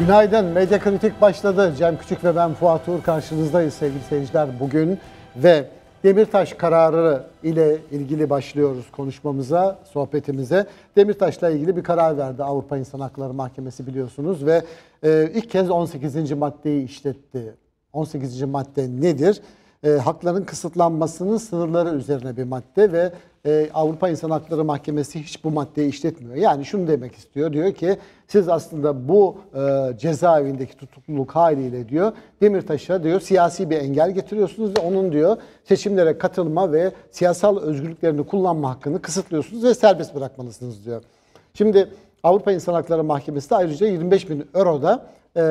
Günaydın. Medya Kritik başladı. Cem Küçük ve ben Fuat Uğur karşınızdayız sevgili seyirciler bugün ve Demirtaş kararı ile ilgili başlıyoruz konuşmamıza, sohbetimize. Demirtaş'la ilgili bir karar verdi Avrupa İnsan Hakları Mahkemesi biliyorsunuz ve e, ilk kez 18. maddeyi işletti. 18. madde nedir? e, hakların kısıtlanmasının sınırları üzerine bir madde ve e, Avrupa İnsan Hakları Mahkemesi hiç bu maddeyi işletmiyor. Yani şunu demek istiyor. Diyor ki siz aslında bu e, cezaevindeki tutukluluk haliyle diyor Demirtaş'a diyor siyasi bir engel getiriyorsunuz ve onun diyor seçimlere katılma ve siyasal özgürlüklerini kullanma hakkını kısıtlıyorsunuz ve serbest bırakmalısınız diyor. Şimdi Avrupa İnsan Hakları Mahkemesi de ayrıca 25 bin euroda e,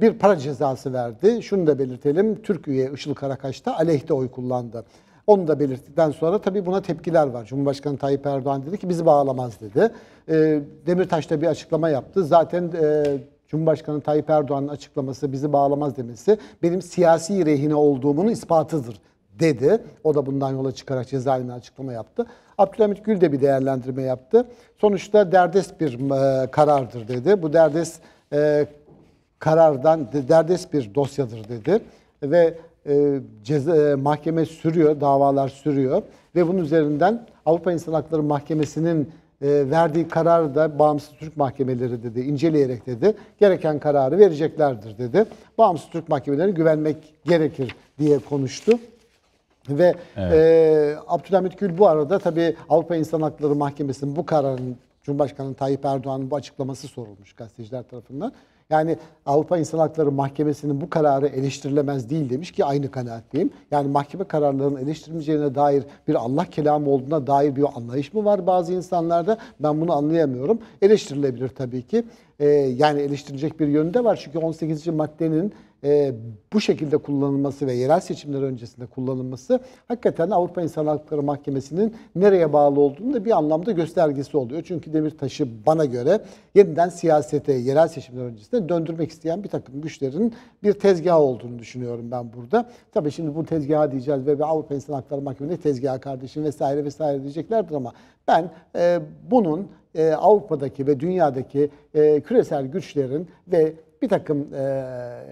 bir para cezası verdi. Şunu da belirtelim. Türk üye Işıl Karakaş aleyhte oy kullandı. Onu da belirttikten sonra tabii buna tepkiler var. Cumhurbaşkanı Tayyip Erdoğan dedi ki bizi bağlamaz dedi. E, Demirtaş da bir açıklama yaptı. Zaten e, Cumhurbaşkanı Tayyip Erdoğan'ın açıklaması bizi bağlamaz demesi benim siyasi rehine olduğumun ispatıdır dedi. O da bundan yola çıkarak cezaevine açıklama yaptı. Abdülhamit Gül de bir değerlendirme yaptı. Sonuçta derdest bir karardır dedi. Bu derdest karardan derdest bir dosyadır dedi. Ve e, ceza, e, mahkeme sürüyor, davalar sürüyor. Ve bunun üzerinden Avrupa İnsan Hakları Mahkemesi'nin e, verdiği karar da bağımsız Türk mahkemeleri dedi, inceleyerek dedi, gereken kararı vereceklerdir dedi. Bağımsız Türk mahkemelerine güvenmek gerekir diye konuştu. Ve evet. e, Abdülhamit Gül bu arada tabii Avrupa İnsan Hakları Mahkemesi'nin bu kararın Cumhurbaşkanı Tayyip Erdoğan'ın bu açıklaması sorulmuş gazeteciler tarafından. Yani Avrupa İnsan Hakları Mahkemesi'nin bu kararı eleştirilemez değil demiş ki aynı kanaatteyim. Yani mahkeme kararlarının eleştirilmeyeceğine dair bir Allah kelamı olduğuna dair bir anlayış mı var bazı insanlarda? Ben bunu anlayamıyorum. Eleştirilebilir tabii ki. Ee, yani eleştirilecek bir yönü de var. Çünkü 18. maddenin e, bu şekilde kullanılması ve yerel seçimler öncesinde kullanılması hakikaten Avrupa İnsan Hakları Mahkemesi'nin nereye bağlı olduğunu da bir anlamda göstergesi oluyor. Çünkü Demirtaş'ı bana göre yeniden siyasete, yerel seçimler öncesinde döndürmek isteyen bir takım güçlerin bir tezgah olduğunu düşünüyorum ben burada. Tabii şimdi bu tezgaha diyeceğiz ve Avrupa İnsan Hakları Mahkemesi tezgah kardeşim vesaire vesaire diyeceklerdir ama ben e, bunun e, Avrupa'daki ve dünyadaki e, küresel güçlerin ve bir takım e,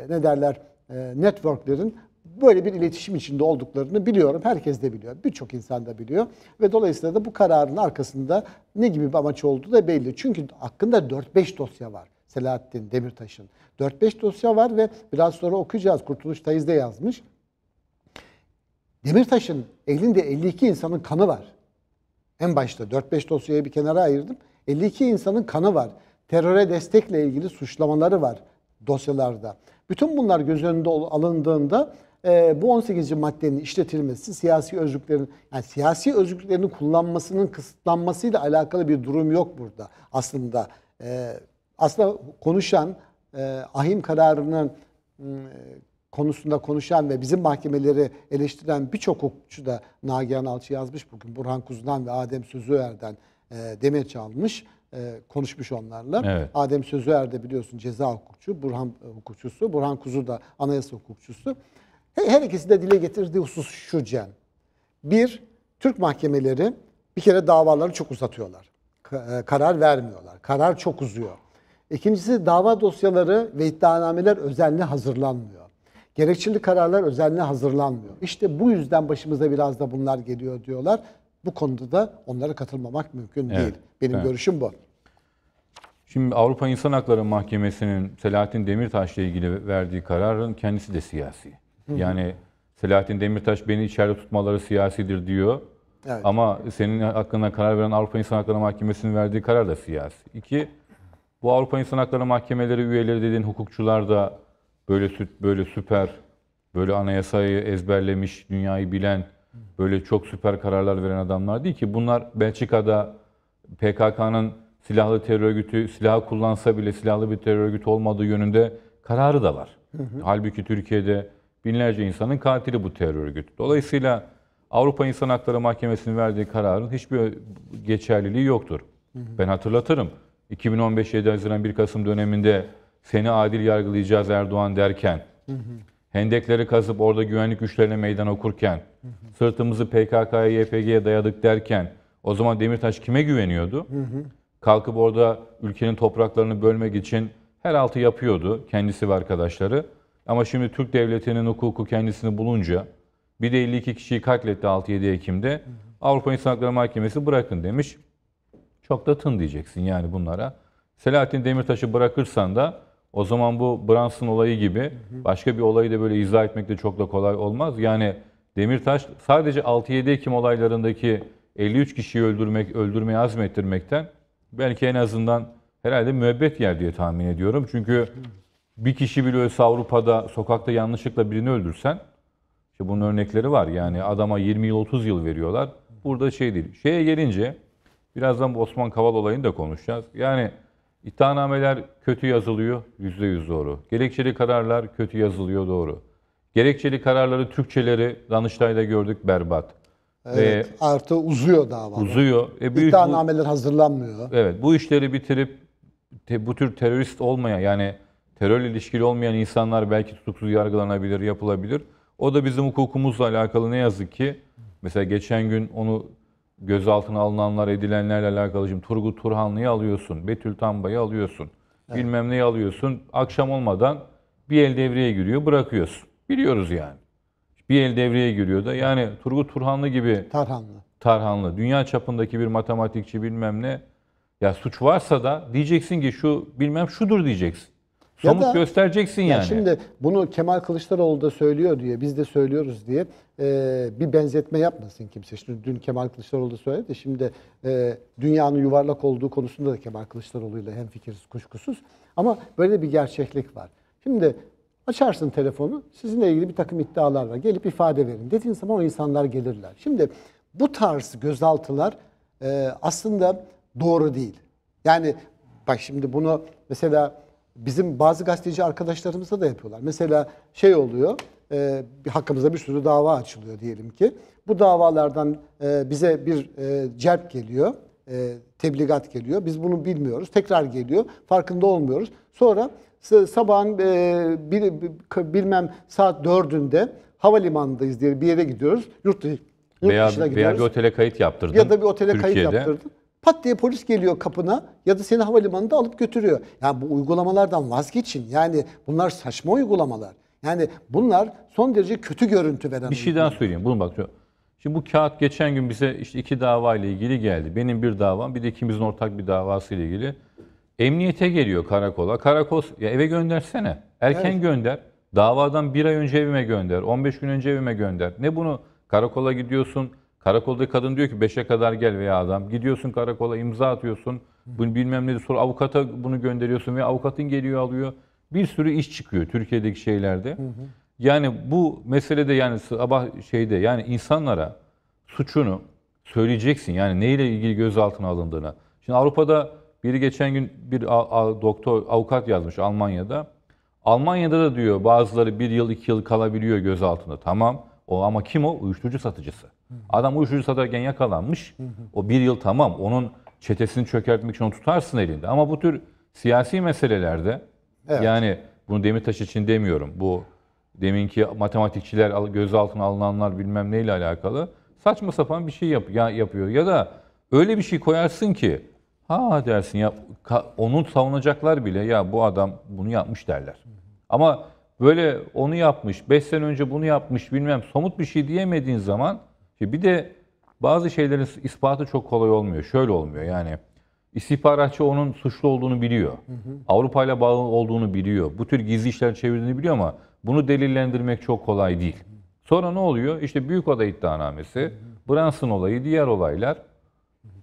ne derler e, networklerin böyle bir iletişim içinde olduklarını biliyorum. Herkes de biliyor. Birçok insan da biliyor. Ve dolayısıyla da bu kararın arkasında ne gibi bir amaç olduğu da belli. Çünkü hakkında 4-5 dosya var. Selahattin Demirtaş'ın. 4-5 dosya var ve biraz sonra okuyacağız. Kurtuluş Tayiz'de yazmış. Demirtaş'ın elinde 52 insanın kanı var. En başta 4-5 dosyayı bir kenara ayırdım. 52 insanın kanı var. Teröre destekle ilgili suçlamaları var dosyalarda. Bütün bunlar göz önünde alındığında e, bu 18. maddenin işletilmesi siyasi özgürlüklerin yani siyasi özgürlüklerini kullanmasının kısıtlanmasıyla alakalı bir durum yok burada aslında. E, aslında konuşan e, ahim kararının e, konusunda konuşan ve bizim mahkemeleri eleştiren birçok hukukçu da Nagihan Alçı yazmış bugün. Burhan Kuzdan ve Adem Sözüer'den e, almış. çalmış e, konuşmuş onlarla. Evet. Adem Sözüer de biliyorsun ceza hukukçu, Burhan e, hukukçusu, Burhan Kuzu da anayasa hukukçusu. Her, her ikisi de dile getirdiği husus şu Cem. Bir, Türk mahkemeleri bir kere davaları çok uzatıyorlar. E, karar vermiyorlar. Karar çok uzuyor. İkincisi dava dosyaları ve iddianameler özenli hazırlanmıyor. Gerekçeli kararlar özenli hazırlanmıyor. İşte bu yüzden başımıza biraz da bunlar geliyor diyorlar. Bu konuda da onlara katılmamak mümkün evet, değil. Benim evet. görüşüm bu. Şimdi Avrupa İnsan Hakları Mahkemesi'nin Selahattin Demirtaş ile ilgili verdiği kararın kendisi de siyasi. Hı. Yani Selahattin Demirtaş beni içeride tutmaları siyasidir diyor. Evet. Ama senin hakkında karar veren Avrupa İnsan Hakları Mahkemesi'nin verdiği karar da siyasi. İki, bu Avrupa İnsan Hakları Mahkemeleri üyeleri dediğin hukukçular da böyle süt böyle süper, böyle anayasayı ezberlemiş, dünyayı bilen Böyle çok süper kararlar veren adamlar değil ki. Bunlar Belçika'da PKK'nın silahlı terör örgütü, silah kullansa bile silahlı bir terör örgütü olmadığı yönünde kararı da var. Hı hı. Halbuki Türkiye'de binlerce insanın katili bu terör örgütü. Dolayısıyla Avrupa İnsan Hakları Mahkemesi'nin verdiği kararın hiçbir geçerliliği yoktur. Hı hı. Ben hatırlatırım. 2015 7 Haziran 1 Kasım döneminde seni adil yargılayacağız Erdoğan derken hı hı hendekleri kazıp orada güvenlik güçlerine meydan okurken, sırtımızı PKK'ya, YPG'ye dayadık derken o zaman Demirtaş kime güveniyordu? Kalkıp orada ülkenin topraklarını bölmek için her altı yapıyordu kendisi ve arkadaşları. Ama şimdi Türk Devleti'nin hukuku kendisini bulunca bir de 52 kişiyi katletti 6-7 Ekim'de. Avrupa İnsan Hakları Mahkemesi bırakın demiş. Çok da tın diyeceksin yani bunlara. Selahattin Demirtaş'ı bırakırsan da o zaman bu Brunson olayı gibi başka bir olayı da böyle izah etmek de çok da kolay olmaz. Yani Demirtaş sadece 6-7 Ekim olaylarındaki 53 kişiyi öldürmek, öldürmeye azmettirmekten belki en azından herhalde müebbet yer diye tahmin ediyorum. Çünkü bir kişi bile ölse Avrupa'da sokakta yanlışlıkla birini öldürsen işte bunun örnekleri var. Yani adama 20 yıl 30 yıl veriyorlar. Burada şey değil. Şeye gelince birazdan bu Osman Kaval olayını da konuşacağız. Yani İddianameler kötü yazılıyor, yüzde yüz doğru. Gerekçeli kararlar kötü yazılıyor, doğru. Gerekçeli kararları, Türkçeleri Danıştay'da gördük, berbat. Evet, ee, artı uzuyor dava. Uzuyor. E, bu, İddianameler bu, hazırlanmıyor. Evet, bu işleri bitirip te, bu tür terörist olmayan, yani terörle ilişkili olmayan insanlar belki tutuksuz yargılanabilir, yapılabilir. O da bizim hukukumuzla alakalı ne yazık ki. Mesela geçen gün onu gözaltına alınanlar, edilenlerle alakalı şimdi Turgut Turhanlı'yı alıyorsun, Betül Tamba'yı alıyorsun, evet. bilmem neyi alıyorsun. Akşam olmadan bir el devreye giriyor, bırakıyorsun. Biliyoruz yani. Bir el devreye giriyor da yani Turgut Turhanlı gibi Tarhanlı. Tarhanlı. Dünya çapındaki bir matematikçi bilmem ne. Ya suç varsa da diyeceksin ki şu bilmem şudur diyeceksin. Somut ya da, göstereceksin yani. Ya şimdi bunu Kemal Kılıçdaroğlu da söylüyor diye, biz de söylüyoruz diye e, bir benzetme yapmasın kimse. Şimdi dün Kemal Kılıçdaroğlu da söyledi şimdi e, dünyanın yuvarlak olduğu konusunda da Kemal Kılıçdaroğlu ile hemfikiriz kuşkusuz. Ama böyle bir gerçeklik var. Şimdi açarsın telefonu, sizinle ilgili bir takım iddialar var. Gelip ifade verin. Dediğin zaman o insanlar gelirler. Şimdi bu tarz gözaltılar e, aslında doğru değil. Yani bak şimdi bunu mesela bizim bazı gazeteci arkadaşlarımızda da yapıyorlar. Mesela şey oluyor, e, hakkımızda bir sürü dava açılıyor diyelim ki. Bu davalardan e, bize bir e, celp geliyor, e, tebligat geliyor. Biz bunu bilmiyoruz. Tekrar geliyor, farkında olmuyoruz. Sonra sabahın e, bir, bilmem saat dördünde havalimanındayız diye bir yere gidiyoruz. Yurt, yurt veya, dışına gidiyoruz. Veya bir otele kayıt yaptırdın. Ya da bir otele Türkiye'de. kayıt yaptırdın. Pat diye polis geliyor kapına ya da seni havalimanında alıp götürüyor. Yani bu uygulamalardan vazgeçin. Yani bunlar saçma uygulamalar. Yani bunlar son derece kötü görüntü veren. Bir şey daha söyleyeyim. Bunu bak. Şimdi bu kağıt geçen gün bize işte iki dava ile ilgili geldi. Benim bir davam, bir de ikimizin ortak bir davası ile ilgili. Emniyete geliyor karakola. Karakol ya eve göndersene. Erken evet. gönder. Davadan bir ay önce evime gönder. 15 gün önce evime gönder. Ne bunu karakola gidiyorsun? Karakolda kadın diyor ki 5'e kadar gel veya adam. Gidiyorsun karakola imza atıyorsun. Bunu bilmem ne sor avukata bunu gönderiyorsun ve avukatın geliyor alıyor. Bir sürü iş çıkıyor Türkiye'deki şeylerde. Hı hı. Yani bu meselede yani sabah şeyde yani insanlara suçunu söyleyeceksin. Yani neyle ilgili gözaltına alındığını. Şimdi Avrupa'da biri geçen gün bir doktor avukat yazmış Almanya'da. Almanya'da da diyor bazıları bir yıl iki yıl kalabiliyor gözaltında. Tamam o ama kim o? Uyuşturucu satıcısı. Adam uyuşturucu satarken yakalanmış. O bir yıl tamam. Onun çetesini çökertmek için onu tutarsın elinde. Ama bu tür siyasi meselelerde evet. yani bunu Demirtaş için demiyorum. Bu deminki matematikçiler gözaltına alınanlar bilmem neyle alakalı saçma sapan bir şey yap, ya, yapıyor. Ya da öyle bir şey koyarsın ki ha dersin ya onun savunacaklar bile ya bu adam bunu yapmış derler. Ama böyle onu yapmış, 5 sene önce bunu yapmış bilmem somut bir şey diyemediğin zaman Şimdi bir de bazı şeylerin ispatı çok kolay olmuyor. Şöyle olmuyor yani istihbaratçı onun suçlu olduğunu biliyor. Avrupa ile bağlı olduğunu biliyor. Bu tür gizli işler çevirdiğini biliyor ama bunu delillendirmek çok kolay değil. Sonra ne oluyor? İşte büyük Büyükada iddianamesi, Branson olayı, diğer olaylar.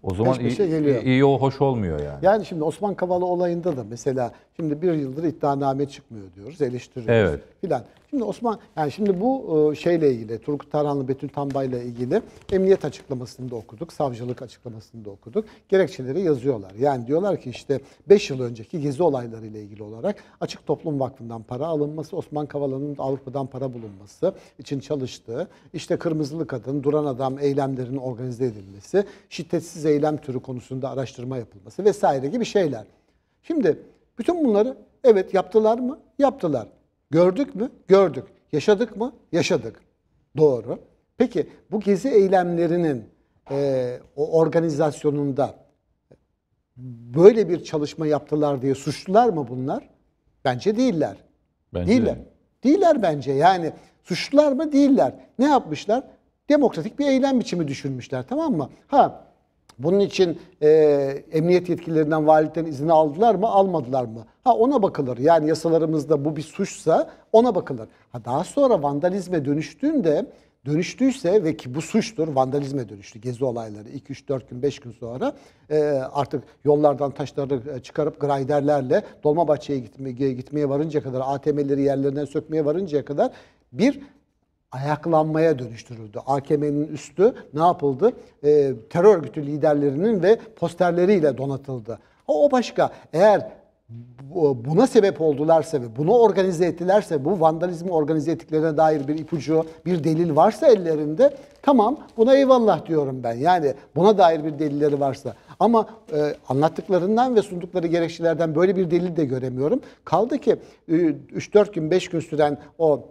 O zaman iyi, geliyor. iyi, o hoş olmuyor yani. Yani şimdi Osman Kavala olayında da mesela şimdi bir yıldır iddianame çıkmıyor diyoruz, eleştiriyoruz Evet. filan. Şimdi Osman, yani şimdi bu e, şeyle ilgili, Turgut Taranlı Betül Tambay'la ilgili emniyet açıklamasını da okuduk, savcılık açıklamasını da okuduk. Gerekçeleri yazıyorlar. Yani diyorlar ki işte 5 yıl önceki gezi olaylarıyla ilgili olarak Açık Toplum Vakfı'ndan para alınması, Osman Kavala'nın Avrupa'dan para bulunması için çalıştığı, işte Kırmızılı Kadın, Duran Adam eylemlerinin organize edilmesi, şiddetsiz eylem türü konusunda araştırma yapılması vesaire gibi şeyler. Şimdi bütün bunları evet yaptılar mı? Yaptılar. Gördük mü? Gördük. Yaşadık mı? Yaşadık. Doğru. Peki bu gezi eylemlerinin e, o organizasyonunda böyle bir çalışma yaptılar diye suçlular mı bunlar? Bence değiller. Bence değiller. De. Değiller bence. Yani suçlular mı? Değiller. Ne yapmışlar? Demokratik bir eylem biçimi düşünmüşler tamam mı? Ha bunun için e, emniyet yetkililerinden valilikten izni aldılar mı almadılar mı? Ha ona bakılır. Yani yasalarımızda bu bir suçsa ona bakılır. Ha daha sonra vandalizme dönüştüğünde dönüştüyse ve ki bu suçtur vandalizme dönüştü gezi olayları 2 3 4 gün 5 gün sonra e, artık yollardan taşları e, çıkarıp grayderlerle Dolmabahçe'ye gitmeye, gitmeye varıncaya kadar ATM'leri yerlerinden sökmeye varıncaya kadar bir ayaklanmaya dönüştürüldü. AKM'nin üstü ne yapıldı? E, terör örgütü liderlerinin ve posterleriyle donatıldı. O, o başka. Eğer buna sebep oldularsa ve bunu organize ettilerse, bu vandalizmi organize ettiklerine dair bir ipucu, bir delil varsa ellerinde tamam buna eyvallah diyorum ben. Yani buna dair bir delilleri varsa. Ama e, anlattıklarından ve sundukları gerekçelerden böyle bir delil de göremiyorum. Kaldı ki e, 3-4 gün, 5 gün süren o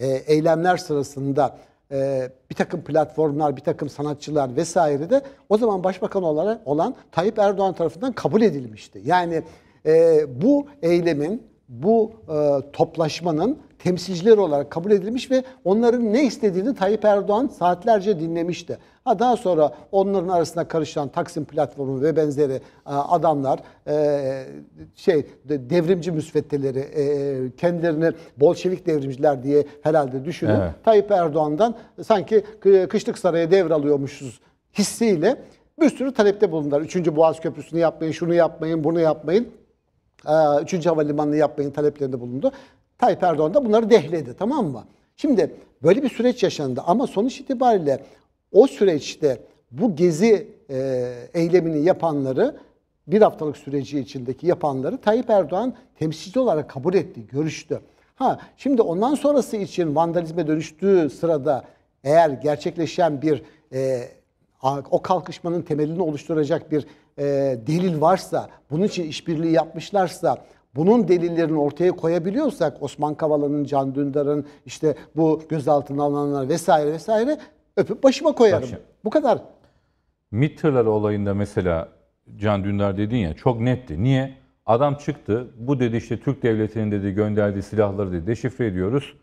e, eylemler sırasında e, bir takım platformlar, bir takım sanatçılar vesaire de o zaman başbakan olan Tayyip Erdoğan tarafından kabul edilmişti. Yani e, bu eylemin, bu toplaşmanın temsilcileri olarak kabul edilmiş ve onların ne istediğini Tayyip Erdoğan saatlerce dinlemişti. Ha daha sonra onların arasında karışan Taksim platformu ve benzeri e, adamlar e, şey devrimci müsveddeleri e, kendilerini Bolşevik devrimciler diye herhalde düşünüp evet. Tayyip Erdoğan'dan sanki Kışlık Saray'a devralıyormuşuz hissiyle bir sürü talepte bulundular. Üçüncü Boğaz Köprüsü'nü yapmayın, şunu yapmayın, bunu yapmayın. Üçüncü Havalimanı'nı yapmayın taleplerinde bulundu. Tayyip Erdoğan da bunları dehledi tamam mı? Şimdi böyle bir süreç yaşandı ama sonuç itibariyle o süreçte bu gezi e, eylemini yapanları bir haftalık süreci içindeki yapanları Tayyip Erdoğan temsilci olarak kabul etti, görüştü. Ha şimdi ondan sonrası için vandalizme dönüştüğü sırada eğer gerçekleşen bir e, o kalkışmanın temelini oluşturacak bir e, delil varsa, bunun için işbirliği yapmışlarsa, bunun delillerini ortaya koyabiliyorsak Osman Kavala'nın, Can Dündar'ın işte bu gözaltına alınanlar vesaire vesaire Öpüp başıma koyarım. Başım. Bu kadar. MİT olayında mesela Can Dündar dedin ya çok netti. Niye? Adam çıktı. Bu dedi işte Türk devletinin dedi gönderdiği silahları dedi deşifre ediyoruz.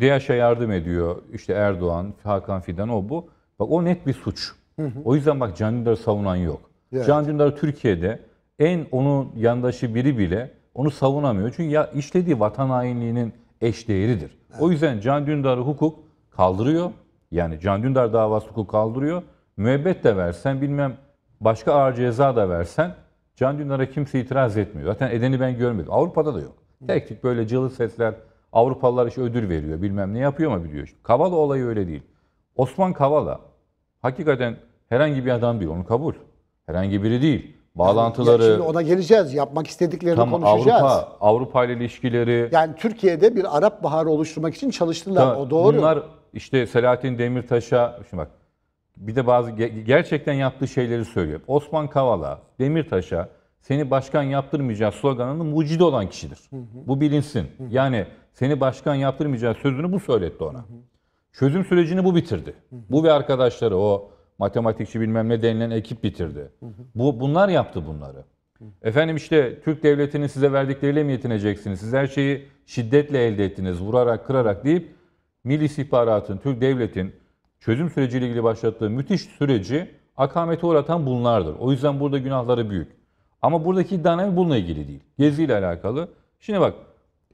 DAEŞ'e yardım ediyor. işte Erdoğan, Hakan Fidan o bu. Bak o net bir suç. Hı hı. O yüzden bak Can Dündar'ı savunan yok. Evet. Can Dündar Türkiye'de en onun yandaşı biri bile onu savunamıyor. Çünkü ya işlediği vatan hainliğinin eş değeridir. Evet. O yüzden Can Dündar'ı hukuk kaldırıyor. Yani Can Dündar davası hukuk kaldırıyor. Müebbet de versen bilmem başka ağır ceza da versen Can Dündar'a kimse itiraz etmiyor. Zaten edeni ben görmedim. Avrupa'da da yok. Tek tük böyle cılı sesler Avrupalılar işte ödül veriyor bilmem ne yapıyor ama biliyor. Kavala olayı öyle değil. Osman Kavala hakikaten herhangi bir adam değil onu kabul. Herhangi biri değil. Bağlantıları... Yani şimdi ona geleceğiz. Yapmak istediklerini tam konuşacağız. Avrupa, Avrupa ile ilişkileri... Yani Türkiye'de bir Arap Baharı oluşturmak için çalıştılar. Da, o doğru. Bunlar işte Selahattin Demirtaş'a, şimdi bak bir de bazı gerçekten yaptığı şeyleri söylüyor. Osman Kavala, Demirtaş'a seni başkan yaptırmayacağı sloganını mucidi olan kişidir. Hı hı. Bu bilinsin. Hı hı. Yani seni başkan yaptırmayacağı sözünü bu söyletti ona. Hı hı. Çözüm sürecini bu bitirdi. Hı hı. Bu ve arkadaşları o matematikçi bilmem ne denilen ekip bitirdi. Hı hı. Bu bunlar yaptı bunları. Hı hı. Efendim işte Türk devletinin size verdikleriyle mi yetineceksiniz? Siz her şeyi şiddetle elde ettiniz, vurarak, kırarak deyip Milli İstihbarat'ın, Türk Devlet'in çözüm süreciyle ilgili başlattığı müthiş süreci akamete uğratan bunlardır. O yüzden burada günahları büyük. Ama buradaki iddianame bununla ilgili değil. Gezi ile alakalı. Şimdi bak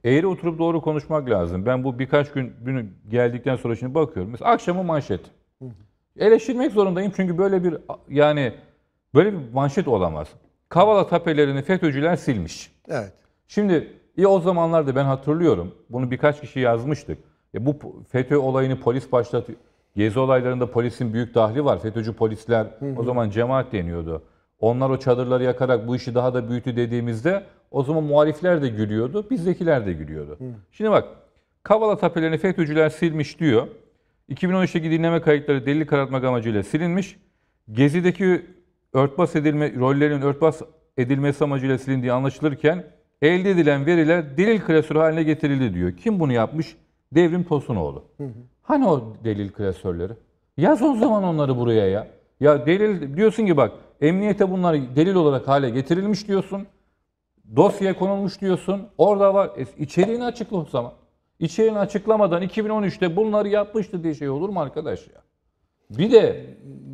eğri oturup doğru konuşmak lazım. Ben bu birkaç gün geldikten sonra şimdi bakıyorum. Mesela akşamı manşet. Eleştirmek zorundayım çünkü böyle bir yani böyle bir manşet olamaz. Kavala tapelerini FETÖ'cüler silmiş. Evet. Şimdi ya o zamanlarda ben hatırlıyorum. Bunu birkaç kişi yazmıştık. E bu FETÖ olayını polis başlatıyor. Gezi olaylarında polisin büyük dahli var. FETÖ'cü polisler hı hı. o zaman cemaat deniyordu. Onlar o çadırları yakarak bu işi daha da büyütü dediğimizde o zaman muhalifler de gülüyordu, bizdekiler de gülüyordu. Hı. Şimdi bak, Kavala tapelerini FETÖ'cüler silmiş diyor. 2013'teki dinleme kayıtları delil karartmak amacıyla silinmiş. Gezi'deki örtbas edilme, rollerin örtbas edilmesi amacıyla silindiği anlaşılırken elde edilen veriler delil klasörü haline getirildi diyor. Kim bunu yapmış? Devrim Tosunoğlu. Hı hı. Hani o delil klasörleri? Yaz o zaman onları buraya ya. Ya delil diyorsun ki bak emniyete bunlar delil olarak hale getirilmiş diyorsun. Dosya konulmuş diyorsun. Orada var. E, içeriğini açıkla o zaman. İçeriğini açıklamadan 2013'te bunları yapmıştı diye şey olur mu arkadaş ya? Bir de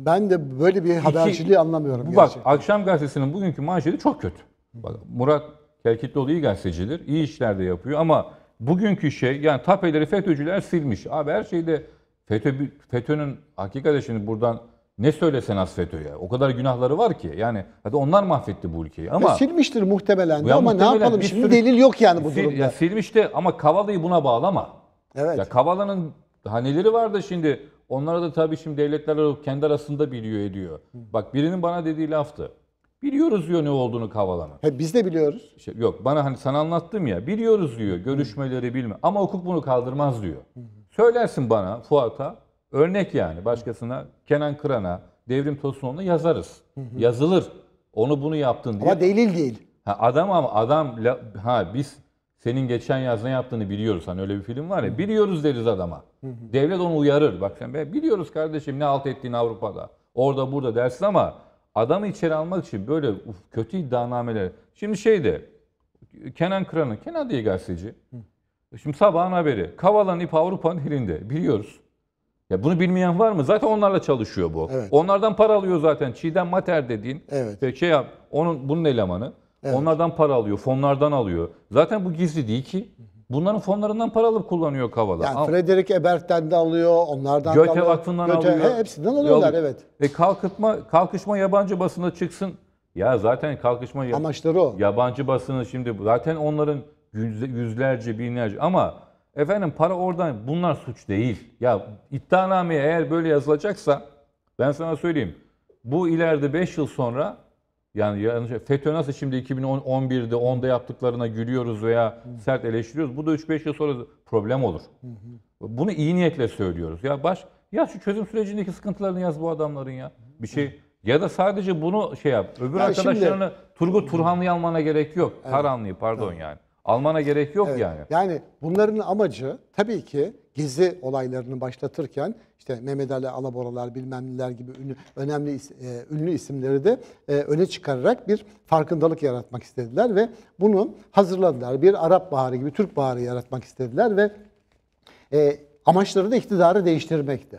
ben de böyle bir haberciliği iki, anlamıyorum bu gerçekten. Bak akşam gazetesinin bugünkü manşeti çok kötü. Bak Murat Kerkitlioğlu iyi gazetecidir. iyi işler de yapıyor ama bugünkü şey yani tapeleri FETÖ'cüler silmiş. Abi her şeyde FETÖ, FETÖ'nün hakikaten şimdi buradan ne söylesen az FETÖ'ye. O kadar günahları var ki. Yani hadi onlar mahvetti bu ülkeyi ama... Ya silmiştir muhtemelen de ama muhtemelen ne yapalım şimdi sürü, delil yok yani bu sil, durumda. Ya silmiş de ama Kavala'yı buna bağlama. Evet. Ya Kavala'nın haneleri var da şimdi onlara da tabii şimdi devletler kendi arasında biliyor ediyor. Bak birinin bana dediği laftı. Biliyoruz diyor ne olduğunu Kavala'nın. He, biz de biliyoruz. İşte yok bana hani sana anlattım ya biliyoruz diyor görüşmeleri bilme ama hukuk bunu kaldırmaz diyor. Söylersin bana Fuat'a örnek yani başkasına Kenan Kıran'a Devrim Tosunoğlu'na yazarız. Yazılır. Onu bunu yaptın diye. Ama delil değil. Ha, adam ama adam ha biz senin geçen yaz ne yaptığını biliyoruz. Hani öyle bir film var ya. Biliyoruz deriz adama. Devlet onu uyarır. Bak sen be biliyoruz kardeşim ne alt ettiğini Avrupa'da. Orada burada dersin ama adamı içeri almak için böyle uf, kötü iddianameler. Şimdi şeyde Kenan Kıran'ın, Kenan diye gazeteci. Hı. Şimdi sabahın haberi. Kavalan ip Avrupa'nın elinde. Biliyoruz. Ya bunu bilmeyen var mı? Zaten onlarla çalışıyor bu. Evet. Onlardan para alıyor zaten. Çiğdem Mater dediğin evet. E, şey yap, onun bunun elemanı. Evet. Onlardan para alıyor, fonlardan alıyor. Zaten bu gizli değil ki. Hı hı. Bunların fonlarından para alıp kullanıyor Kavala. Yani Frederick Ebert'ten de alıyor, onlardan Göte da alıyor. Vakfı'ndan Göte, alıyor. He, hepsinden alıyorlar evet. E kalkıtma, kalkışma yabancı basında çıksın. Ya zaten kalkışma amaçları o. Yabancı basını şimdi zaten onların yüzlerce, binlerce ama efendim para oradan bunlar suç değil. Ya iddianameye eğer böyle yazılacaksa ben sana söyleyeyim. Bu ileride 5 yıl sonra yani yanlış FETÖ nasıl şimdi 2011'de 10'da yaptıklarına gülüyoruz veya sert eleştiriyoruz. Bu da 3-5 yıl sonra problem olur. Bunu iyi niyetle söylüyoruz. Ya baş ya şu çözüm sürecindeki sıkıntılarını yaz bu adamların ya. Bir şey ya da sadece bunu şey yap. Öbür ya arkadaşlarını şimdi, Turgut Turhanlı'yı almana gerek yok. Evet. Tarhanlı'yı pardon evet. yani. Almana gerek yok evet. yani. Yani bunların amacı tabii ki gezi olaylarını başlatırken işte Mehmet Ali Alaboralar bilmem neler gibi ünlü, önemli e, ünlü isimleri de e, öne çıkararak bir farkındalık yaratmak istediler ve bunu hazırladılar. Bir Arap Baharı gibi Türk Baharı yaratmak istediler ve e, amaçları da iktidarı değiştirmekti.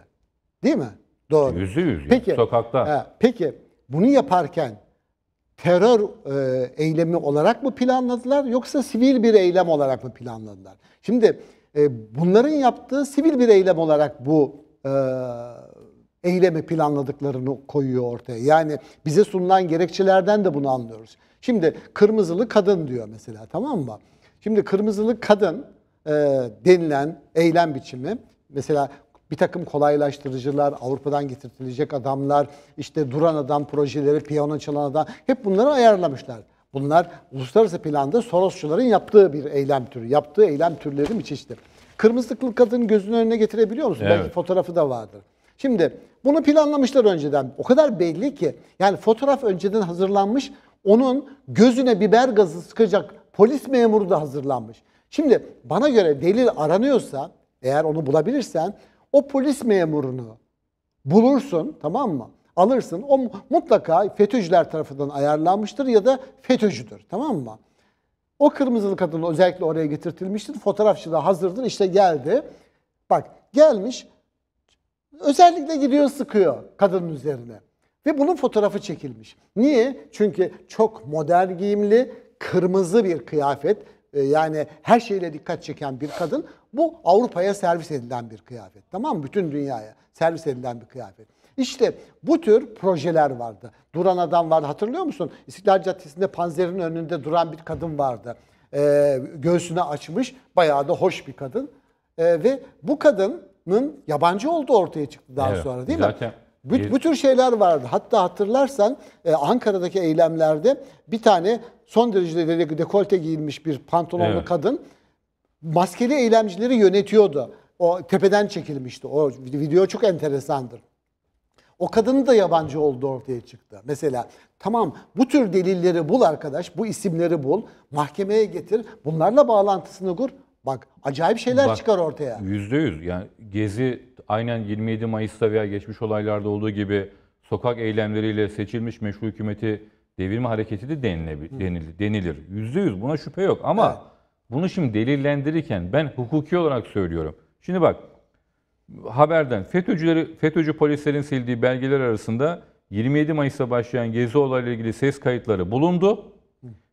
Değil mi? Doğru. Yüzü yüz. Peki, sokakta. E, peki bunu yaparken terör e, eylemi olarak mı planladılar yoksa sivil bir eylem olarak mı planladılar? Şimdi e, bunların yaptığı sivil bir eylem olarak bu e, eylemi planladıklarını koyuyor ortaya. Yani bize sunulan gerekçelerden de bunu anlıyoruz. Şimdi kırmızılı kadın diyor mesela tamam mı? Şimdi kırmızılı kadın e, denilen eylem biçimi mesela bir takım kolaylaştırıcılar, Avrupa'dan getirtilecek adamlar, işte duran adam projeleri, piyano çalan adam hep bunları ayarlamışlar. Bunlar uluslararası planda Sorosçuların yaptığı bir eylem türü, yaptığı eylem türlerinin bir çeşidi. Kırmızı kıl gözünün önüne getirebiliyor musun? Evet. Belki fotoğrafı da vardır. Şimdi bunu planlamışlar önceden. O kadar belli ki yani fotoğraf önceden hazırlanmış. Onun gözüne biber gazı sıkacak polis memuru da hazırlanmış. Şimdi bana göre delil aranıyorsa eğer onu bulabilirsen o polis memurunu bulursun tamam mı? Alırsın. O mutlaka FETÖ'cüler tarafından ayarlanmıştır ya da FETÖ'cüdür tamam mı? O kırmızılı kadın özellikle oraya getirtilmiştir. Fotoğrafçı da hazırdır. İşte geldi. Bak gelmiş. Özellikle gidiyor sıkıyor kadının üzerine. Ve bunun fotoğrafı çekilmiş. Niye? Çünkü çok modern giyimli, kırmızı bir kıyafet. Ee, yani her şeyle dikkat çeken bir kadın bu Avrupa'ya servis edilen bir kıyafet. Tamam mı? Bütün dünyaya servis edilen bir kıyafet. İşte bu tür projeler vardı. Duran adam vardı hatırlıyor musun? İstiklal Caddesi'nde panzerin önünde duran bir kadın vardı. Ee, göğsüne açmış bayağı da hoş bir kadın. Ee, ve bu kadının yabancı olduğu ortaya çıktı daha evet, sonra değil zaten... mi? Bu, bu tür şeyler vardı. Hatta hatırlarsan e, Ankara'daki eylemlerde bir tane son derece dekolte giyilmiş bir pantolonlu evet. kadın maskeli eylemcileri yönetiyordu. O tepeden çekilmişti. O video çok enteresandır. O kadının da yabancı olduğu ortaya çıktı. Mesela tamam bu tür delilleri bul arkadaş, bu isimleri bul, mahkemeye getir, bunlarla bağlantısını kur. Bak acayip şeyler Bak, çıkar ortaya. Yüzde yüz. Yani Gezi aynen 27 Mayıs'ta veya geçmiş olaylarda olduğu gibi sokak eylemleriyle seçilmiş meşru hükümeti devirme hareketi de denilir. Yüzde yüz buna şüphe yok ama... Evet bunu şimdi delillendirirken ben hukuki olarak söylüyorum. Şimdi bak haberden FETÖ'cüleri, FETÖ'cü polislerin sildiği belgeler arasında 27 Mayıs'ta başlayan gezi olayla ilgili ses kayıtları bulundu.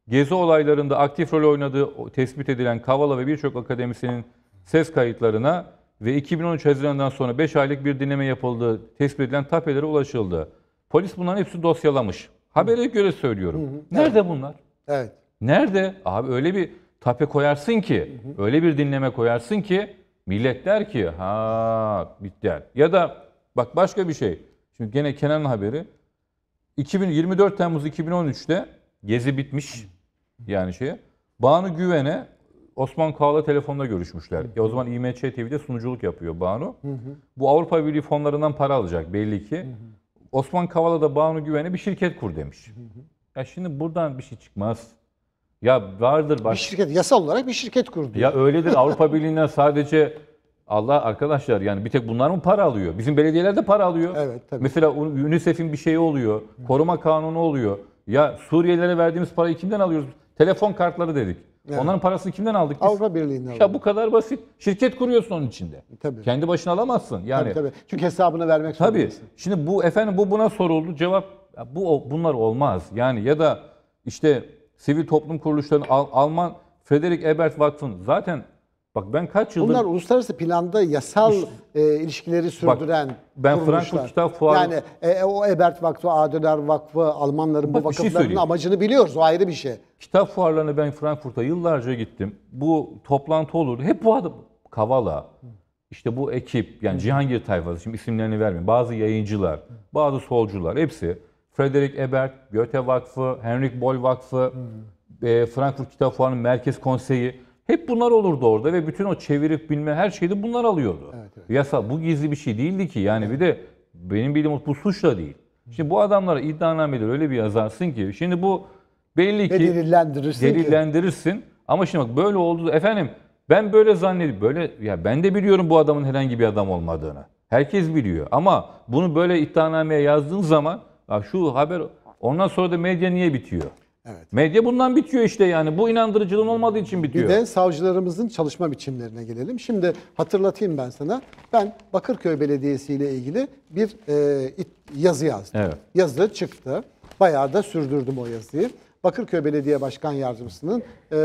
Gezi olaylarında aktif rol oynadığı tespit edilen Kavala ve birçok akademisyenin ses kayıtlarına ve 2013 Haziran'dan sonra 5 aylık bir dinleme yapıldığı tespit edilen tapelere ulaşıldı. Polis bunların hepsini dosyalamış. Habere göre söylüyorum. Hı hı. Nerede evet. bunlar? Evet. Nerede? Abi öyle bir tape koyarsın ki, öyle bir dinleme koyarsın ki millet der ki ha bitti. Ya da bak başka bir şey. Şimdi gene Kenan'ın haberi. 2024 Temmuz 2013'te gezi bitmiş yani şeye. Banu Güven'e Osman Kavala telefonda görüşmüşler. Ya e, o zaman İMÇ TV'de sunuculuk yapıyor Banu. Hı hı. Bu Avrupa Birliği fonlarından para alacak belli ki. Hı hı. Osman Kavala da Banu Güven'e bir şirket kur demiş. Hı hı. Ya şimdi buradan bir şey çıkmaz. Ya vardır baş... Bir şirket yasal olarak bir şirket kurdu. Ya öyledir Avrupa Birliği'nden sadece Allah arkadaşlar yani bir tek bunlar mı para alıyor? Bizim belediyeler de para alıyor. Evet tabii. Mesela UNICEF'in bir şeyi oluyor. Koruma kanunu oluyor. Ya Suriyelilere verdiğimiz parayı kimden alıyoruz? Telefon kartları dedik. Evet. Onların parasını kimden aldık biz? Avrupa Birliği'nden aldık. Ya bu kadar basit. Şirket kuruyorsun onun içinde. Tabii. Kendi başına alamazsın. Yani tabii, tabii. Çünkü hesabını vermek zorundasın. Tabii. Şimdi bu efendim bu buna soruldu. Cevap bu bunlar olmaz. Yani ya da işte sivil toplum kuruluşlarının Al- Alman Frederick Ebert Vakfı'nın zaten bak ben kaç yıldır... Bunlar uluslararası planda yasal İş- e, ilişkileri sürdüren ben kuruluşlar. Frankfurt Fuarı- Yani e, o Ebert Vakfı, Adöner Vakfı, Almanların bu Bak, bir şey vakıflarının söyleyeyim. amacını biliyoruz. O ayrı bir şey. Kitap fuarlarına ben Frankfurt'a yıllarca gittim. Bu toplantı olur, Hep bu adam Kavala, işte bu ekip yani Cihangir tayfası şimdi isimlerini vermeyeyim. Bazı yayıncılar, bazı solcular hepsi Frederick Ebert, Göte Vakfı, Henrik Boll Vakfı, hmm. e, Frankfurt Kitap Fuarı'nın Merkez Konseyi hep bunlar olurdu orada ve bütün o çevirip bilme her şeyi de bunlar alıyordu. Evet, evet. Yasa bu gizli bir şey değildi ki. Yani evet. bir de benim bildiğim bu suçla değil. Şimdi bu adamlara iddianameleri öyle bir yazarsın ki şimdi bu belli ki delillendirirsin. Delillendirirsin. Ki. Ama şimdi bak böyle oldu. Efendim ben böyle zannediyorum. Böyle ya ben de biliyorum bu adamın herhangi bir adam olmadığını. Herkes biliyor. Ama bunu böyle iddianameye yazdığın zaman ya şu haber ondan sonra da medya niye bitiyor? Evet. Medya bundan bitiyor işte yani. Bu inandırıcılığın olmadığı için bitiyor. Bir de savcılarımızın çalışma biçimlerine gelelim. Şimdi hatırlatayım ben sana. Ben Bakırköy Belediyesi ile ilgili bir e, yazı yazdım. Evet. Yazı çıktı. Bayağı da sürdürdüm o yazıyı. Bakırköy Belediye Başkan Yardımcısının e,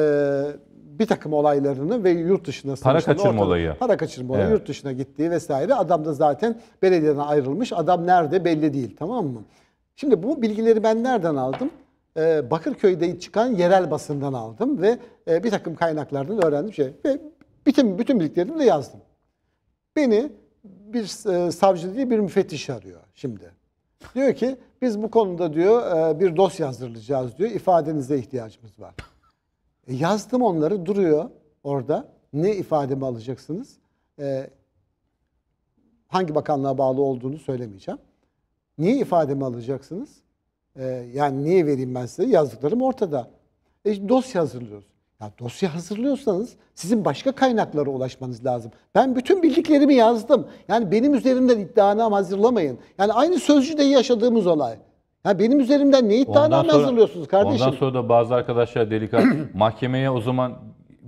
bir takım olaylarını ve yurt dışına para kaçırma ortada, olayı. Para kaçırma olayı, evet. yurt dışına gittiği vesaire. Adam da zaten belediyeden ayrılmış. Adam nerede belli değil tamam mı? Şimdi bu bilgileri ben nereden aldım? Ee, Bakırköy'de çıkan yerel basından aldım ve e, bir takım kaynaklardan öğrendim şey ve bütün bütün bilgilerimi de yazdım. Beni bir e, savcı değil bir müfettiş arıyor şimdi. Diyor ki biz bu konuda diyor e, bir dosya yazdırılacağız diyor. İfadenize ihtiyacımız var. E, yazdım onları duruyor orada. Ne ifademi alacaksınız? E, hangi bakanlığa bağlı olduğunu söylemeyeceğim. Niye ifademi alacaksınız? Ee, yani niye vereyim ben size? Yazdıklarım ortada. E, dosya hazırlıyoruz. Ya dosya hazırlıyorsanız sizin başka kaynaklara ulaşmanız lazım. Ben bütün bildiklerimi yazdım. Yani benim üzerimden iddianam hazırlamayın. Yani aynı sözcüde yaşadığımız olay. Yani benim üzerimden ne iddianam hazırlıyorsunuz kardeşim? Ondan sonra da bazı arkadaşlar delikanlı mahkemeye o zaman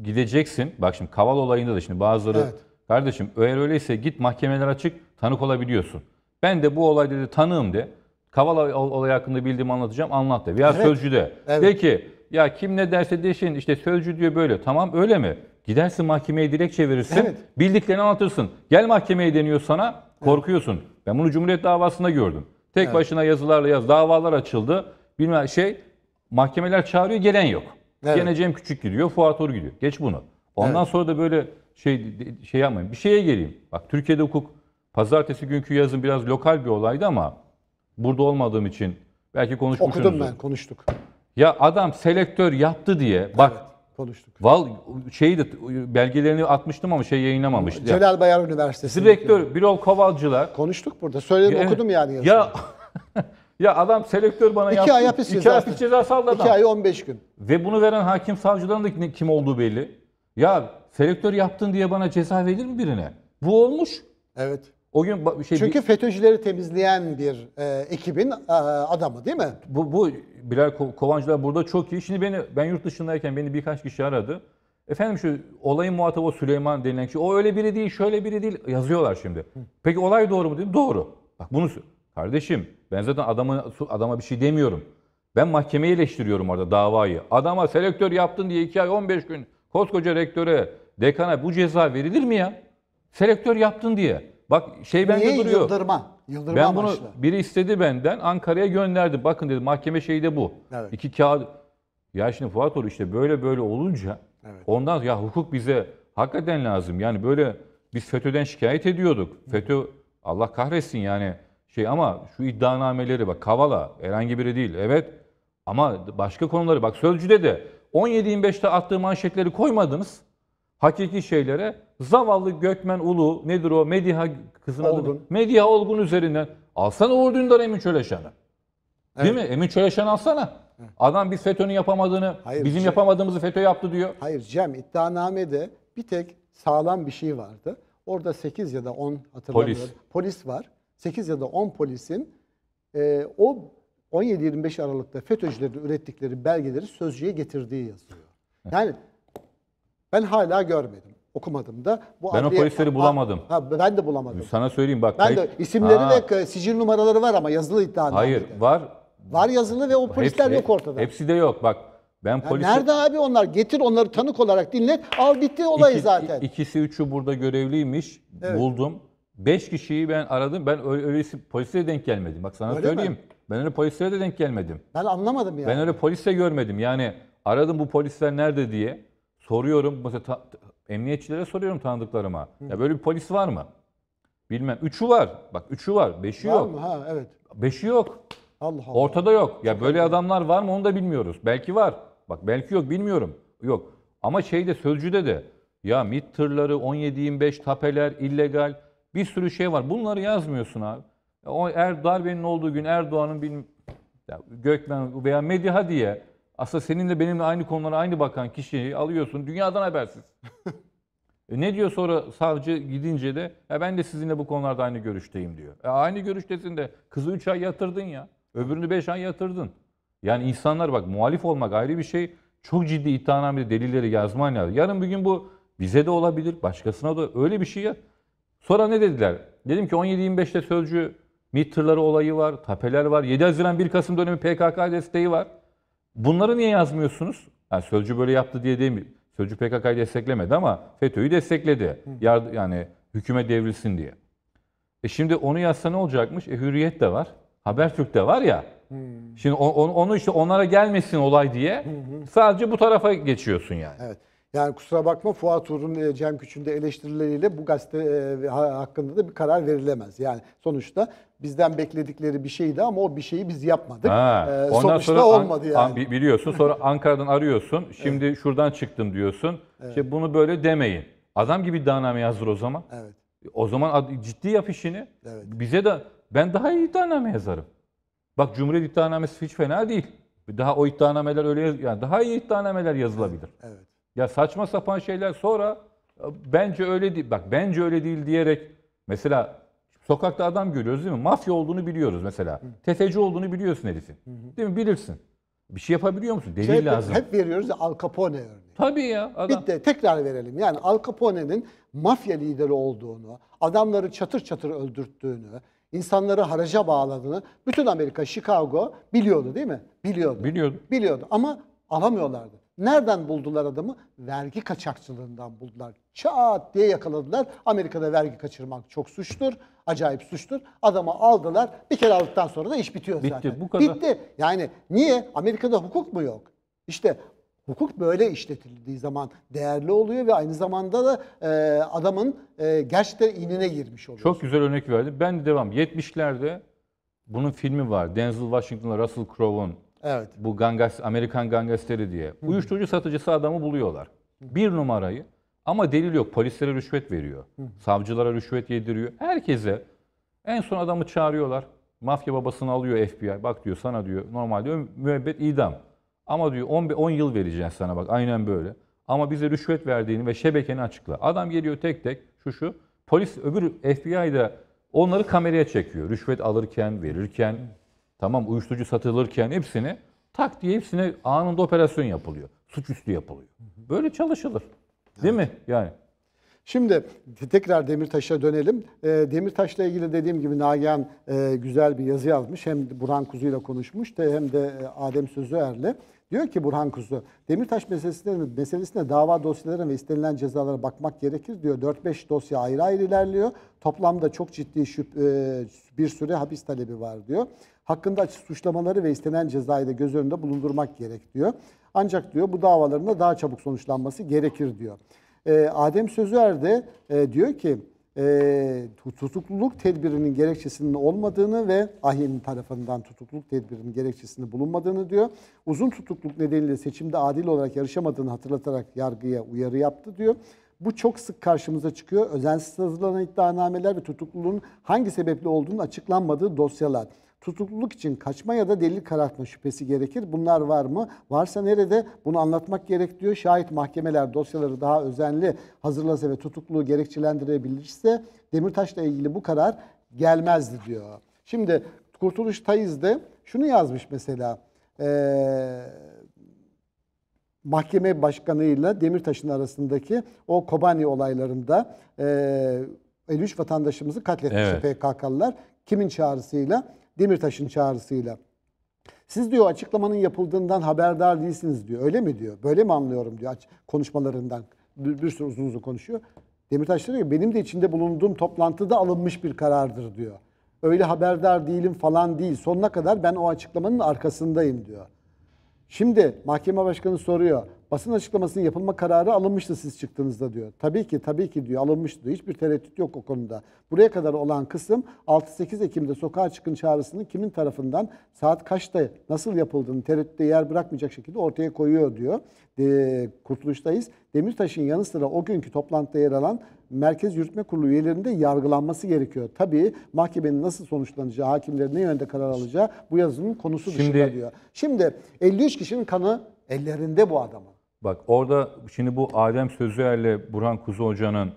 gideceksin. Bak şimdi kaval olayında da şimdi bazıları evet. kardeşim eğer öyleyse git mahkemeler açık tanık olabiliyorsun. Ben de bu olay dedi tanığım de. Kavala olayı hakkında bildiğimi anlatacağım anlat de. Veya evet. sözcüde. Evet. De ki ya kim ne derse deşin işte sözcü diyor böyle. Tamam öyle mi? Gidersin mahkemeye direkt çevirirsin. Evet. Bildiklerini anlatırsın. Gel mahkemeye deniyor sana. Korkuyorsun. Evet. Ben bunu Cumhuriyet davasında gördüm. Tek evet. başına yazılarla yaz. Davalar açıldı. Bilmem şey mahkemeler çağırıyor gelen yok. Evet. Gene Cem Küçük gidiyor. Fuat Or gidiyor. Geç bunu. Ondan evet. sonra da böyle şey şey yapmayın. Bir şeye geleyim. Bak Türkiye'de hukuk Pazartesi günkü yazın biraz lokal bir olaydı ama burada olmadığım için belki konuşmuşsunuz. Okudum ben, konuştuk. Ya adam selektör yaptı diye bak evet, konuştuk. Val şeydi, belgelerini atmıştım ama şey yayınlamamıştı. Celal Bayar Üniversitesi. Direktör Birol Kovalcılar. Konuştuk burada. Söyledim ya, okudum yani yazıyı. Ya ya adam selektör bana iki yaptı. Ay hapis iki ay hapis cezası aldı adam. İki ay 15 gün. Ve bunu veren hakim savcıların da kim olduğu belli. Ya selektör yaptın diye bana ceza verir mi birine? Bu olmuş. Evet. O gün şey Çünkü bir, FETÖ'cüleri temizleyen bir e, ekibin e, adamı değil mi? Bu, bu Bilal Kovancılar burada çok iyi. Şimdi beni ben yurt dışındayken beni birkaç kişi aradı. Efendim şu olayın muhatabı Süleyman denilen kişi. O öyle biri değil, şöyle biri değil yazıyorlar şimdi. Hı. Peki olay doğru mu dedim? Doğru. Bak bunu kardeşim ben zaten adamı adama bir şey demiyorum. Ben mahkemeyi eleştiriyorum orada davayı. Adama selektör yaptın diye 2 ay 15 gün koskoca rektöre, dekana bu ceza verilir mi ya? Selektör yaptın diye. Bak şey bende Niye? duruyor. Yıldırma. Yıldırma ben bunu amaçlı. biri istedi benden Ankara'ya gönderdi. Bakın dedi mahkeme şeyi de bu. Evet. İki kağıt. Ya şimdi Fuat Oru işte böyle böyle olunca evet. ondan ya hukuk bize hakikaten lazım. Yani böyle biz FETÖ'den şikayet ediyorduk. FETÖ Allah kahretsin yani şey ama şu iddianameleri bak Kavala herhangi biri değil. Evet ama başka konuları bak Sözcü'de de 17-25'te attığı manşetleri koymadınız hakiki şeylere zavallı Gökmen Ulu nedir o Mediha kızın adı Mediha Olgun üzerinden alsana Uğur Dündar Emin Çöleşen'i. Değil mi? Emin Çöleşen alsana. Adam biz FETÖ'nün yapamadığını, Hayır, bizim Cem- şey- yapamadığımızı FETÖ yaptı diyor. Hayır Cem iddianamede bir tek sağlam bir şey vardı. Orada 8 ya da 10 hatırlamıyorum. Polis. Polis, var. 8 ya da 10 polisin e, o 17-25 Aralık'ta FETÖ'cülerin ürettikleri belgeleri sözcüye getirdiği yazıyor. Yani ben hala görmedim. Okumadım da. Bu ben o polisleri bulamadım. Ha, ben de bulamadım. Sana söyleyeyim bak. Ben de isimleri ve sicil numaraları var ama yazılı iddianame. Hayır var. Var yazılı ve o polisler hepsi, yok ortada. Hepsi de yok bak. Ben ya Nerede abi onlar? Getir onları tanık olarak dinlet. Al bitti olay İki, zaten. İkisi üçü burada görevliymiş. Evet. Buldum. Beş kişiyi ben aradım. Ben öyle, öyle polise denk gelmedim. Bak sana öyle söyleyeyim. Mi? Ben öyle polislere de denk gelmedim. Ben anlamadım yani. Ben öyle polise görmedim. Yani aradım bu polisler nerede diye. Soruyorum mesela ta, emniyetçilere soruyorum tanıdıklarıma. Hı. Ya böyle bir polis var mı? Bilmem. Üçü var. Bak üçü var. Beşi var yok. Mı? Ha, evet. Beşi yok. Allah Allah. Ortada yok. Ya Çok böyle adamlar var mı onu da bilmiyoruz. Belki var. Bak belki yok bilmiyorum. Yok. Ama şeyde sözcüde de ya mit tırları, 17-25 tapeler, illegal bir sürü şey var. Bunları yazmıyorsun abi. O er, darbenin olduğu gün Erdoğan'ın bilmem Gökmen veya Mediha diye aslında seninle benimle aynı konulara aynı bakan kişiyi alıyorsun. Dünyadan habersiz. e ne diyor sonra savcı gidince de ya ben de sizinle bu konularda aynı görüşteyim diyor. E aynı görüştesin de kızı 3 ay yatırdın ya. Öbürünü 5 ay yatırdın. Yani insanlar bak muhalif olmak ayrı bir şey. Çok ciddi iddianamede delilleri yazman lazım. Yarın bir gün bu bize de olabilir, başkasına da öyle bir şey ya. Sonra ne dediler? Dedim ki 17-25'te Sözcü MİT olayı var, tapeler var. 7 Haziran 1 Kasım dönemi PKK desteği var. Bunları niye yazmıyorsunuz? Yani Sözcü böyle yaptı diye değil mi? Sözcü PKK'yı desteklemedi ama FETÖ'yü destekledi. Yard yani hüküme devrilsin diye. E şimdi onu yazsa ne olacakmış? E Hürriyet de var. Habertürk de var ya. Hmm. Şimdi on, onu işte onlara gelmesin olay diye sadece bu tarafa geçiyorsun yani. Evet. Yani kusura bakma Fuat Uğur'un e, Cem Küçük'ün de eleştirileriyle bu gazete e, hakkında da bir karar verilemez. Yani sonuçta bizden bekledikleri bir şeydi ama o bir şeyi biz yapmadık. Ha, ee, ondan sonra olmadı yani. biliyorsun sonra Ankara'dan arıyorsun. Şimdi evet. şuradan çıktım diyorsun. Evet. İşte bunu böyle demeyin. Adam gibi iddianame yazdır o zaman. Evet. O zaman ciddi yap işini. Evet. Bize de ben daha iyi iddianame yazarım. Bak Cumhuriyet iddianamesi hiç fena değil. Daha o iddianameler öyle yani daha iyi iddianameler yazılabilir. Evet. evet. Ya saçma sapan şeyler sonra e, bence öyle değil. Bak bence öyle değil diyerek mesela Sokakta adam görüyoruz değil mi? Mafya olduğunu biliyoruz mesela. Hı. Tefeci olduğunu biliyorsun herifin. Değil mi? Bilirsin. Bir şey yapabiliyor musun? Delil şey, lazım. Hep veriyoruz ya Al Capone örneği. Tabii ya. Adam. Bir de tekrar verelim. Yani Al Capone'nin mafya lideri olduğunu, adamları çatır çatır öldürttüğünü, insanları haraca bağladığını bütün Amerika, Chicago biliyordu değil mi? Biliyordu. Biliyordu. Biliyordu ama alamıyorlardı. Nereden buldular adamı? Vergi kaçakçılığından buldular. Çat diye yakaladılar. Amerika'da vergi kaçırmak çok suçtur acayip suçtur. adama aldılar. Bir kere aldıktan sonra da iş bitiyor Bitti, zaten. bu kadar. Bitti. Yani niye? Amerika'da hukuk mu yok? İşte hukuk böyle işletildiği zaman değerli oluyor ve aynı zamanda da e, adamın e, gerçekten inine girmiş oluyor. Çok güzel örnek verdi. Ben de devam. 70'lerde bunun filmi var. Denzel Washington'la Russell Crowe'un Evet. bu gangas, Amerikan gangsteri diye. Uyuşturucu satıcısı adamı buluyorlar. Bir numarayı ama delil yok. Polislere rüşvet veriyor. Hı. Savcılara rüşvet yediriyor. Herkese. En son adamı çağırıyorlar. Mafya babasını alıyor FBI. Bak diyor sana diyor normal diyor müebbet idam. Ama diyor 10, 10 yıl vereceğiz sana bak aynen böyle. Ama bize rüşvet verdiğini ve şebekeni açıkla. Adam geliyor tek tek şu şu. Polis öbür FBI'da onları kameraya çekiyor. Rüşvet alırken, verirken, tamam uyuşturucu satılırken hepsini tak diye hepsine anında operasyon yapılıyor. Suçüstü yapılıyor. Böyle çalışılır. Değil mi? Yani. Şimdi tekrar Demirtaş'a dönelim. E, Demirtaş'la ilgili dediğim gibi Nagihan e, güzel bir yazı yazmış. Hem Burhan Kuzu ile konuşmuş de, hem de e, Adem Sözüer'le. Diyor ki Burhan Kuzu, Demirtaş meselesine meselesinde dava dosyalarına ve istenilen cezalara bakmak gerekir diyor. 4-5 dosya ayrı ayrı ilerliyor. Toplamda çok ciddi şüp, e, bir süre hapis talebi var diyor. Hakkında suçlamaları ve istenen cezayı da göz önünde bulundurmak gerek diyor. Ancak diyor bu davaların da daha çabuk sonuçlanması gerekir diyor. E, Adem Sözüer de e, diyor ki e, tutukluluk tedbirinin gerekçesinin olmadığını ve AHİM tarafından tutukluluk tedbirinin gerekçesinin bulunmadığını diyor. Uzun tutukluluk nedeniyle seçimde adil olarak yarışamadığını hatırlatarak yargıya uyarı yaptı diyor. Bu çok sık karşımıza çıkıyor. Özensiz hazırlanan iddianameler ve tutukluluğun hangi sebeple olduğunu açıklanmadığı dosyalar. Tutukluluk için kaçma ya da delil karartma şüphesi gerekir. Bunlar var mı? Varsa nerede? Bunu anlatmak gerek diyor. Şahit mahkemeler dosyaları daha özenli hazırlasa ve tutukluğu gerekçelendirebilirse Demirtaş'la ilgili bu karar gelmezdi diyor. Şimdi Kurtuluş Tayiz'de şunu yazmış mesela. Ee, mahkeme başkanıyla Demirtaş'ın arasındaki o Kobani olaylarında e, 53 vatandaşımızı katletmiş evet. PKK'lılar. Kimin çağrısıyla? Demirtaş'ın çağrısıyla. Siz diyor açıklamanın yapıldığından haberdar değilsiniz diyor. Öyle mi diyor? Böyle mi anlıyorum diyor konuşmalarından. Bir, bir sürü uzun uzun konuşuyor. Demirtaş diyor benim de içinde bulunduğum toplantıda alınmış bir karardır diyor. Öyle haberdar değilim falan değil. Sonuna kadar ben o açıklamanın arkasındayım diyor. Şimdi mahkeme başkanı soruyor basın açıklamasının yapılma kararı alınmıştı siz çıktığınızda diyor. Tabii ki tabii ki diyor alınmıştı diyor. Hiçbir tereddüt yok o konuda. Buraya kadar olan kısım 6-8 Ekim'de sokağa çıkın çağrısının kimin tarafından saat kaçta nasıl yapıldığını tereddütte yer bırakmayacak şekilde ortaya koyuyor diyor. E, kurtuluştayız. Demirtaş'ın yanı sıra o günkü toplantıda yer alan Merkez Yürütme Kurulu üyelerinde yargılanması gerekiyor. Tabii mahkemenin nasıl sonuçlanacağı, hakimlerin ne yönde karar alacağı bu yazının konusu dışında diyor. Şimdi 53 kişinin kanı ellerinde bu adamın. Bak orada şimdi bu Adem Sözüer'le Burhan Kuzu Hoca'nın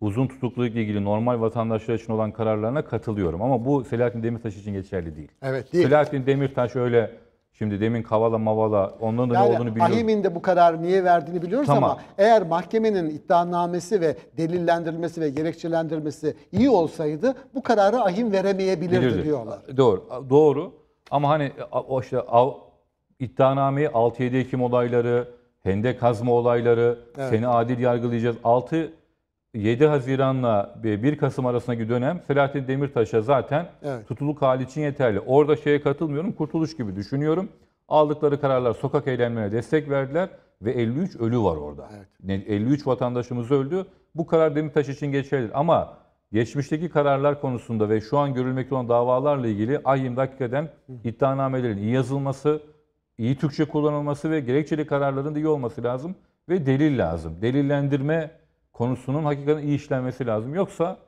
uzun tutuklulukla ilgili normal vatandaşlar için olan kararlarına katılıyorum. Ama bu Selahattin Demirtaş için geçerli değil. Evet değil. Selahattin Demirtaş öyle şimdi demin kavala mavala onların da yani, ne olduğunu biliyoruz. Ahim'in de bu kararı niye verdiğini biliyoruz tamam. ama eğer mahkemenin iddianamesi ve delillendirilmesi ve gerekçelendirmesi iyi olsaydı bu kararı ahim veremeyebilirdi Bilirdi. diyorlar. Doğru. Doğru. Ama hani o işte iddianameyi 6-7 Ekim olayları, hendek kazma olayları, evet. seni adil yargılayacağız. 6 7 Haziran'la 1 Kasım arasındaki dönem Selahattin Demirtaş'a zaten evet. tutuluk hali için yeterli. Orada şeye katılmıyorum, kurtuluş gibi düşünüyorum. Aldıkları kararlar sokak eylemlerine destek verdiler ve 53 ölü var orada. Evet. 53 vatandaşımız öldü. Bu karar Demirtaş için geçerlidir. Ama geçmişteki kararlar konusunda ve şu an görülmekte olan davalarla ilgili ahim hakikaten iddianamelerin iyi yazılması, iyi Türkçe kullanılması ve gerekçeli kararların da iyi olması lazım ve delil lazım. Delillendirme konusunun hakikaten iyi işlenmesi lazım. Yoksa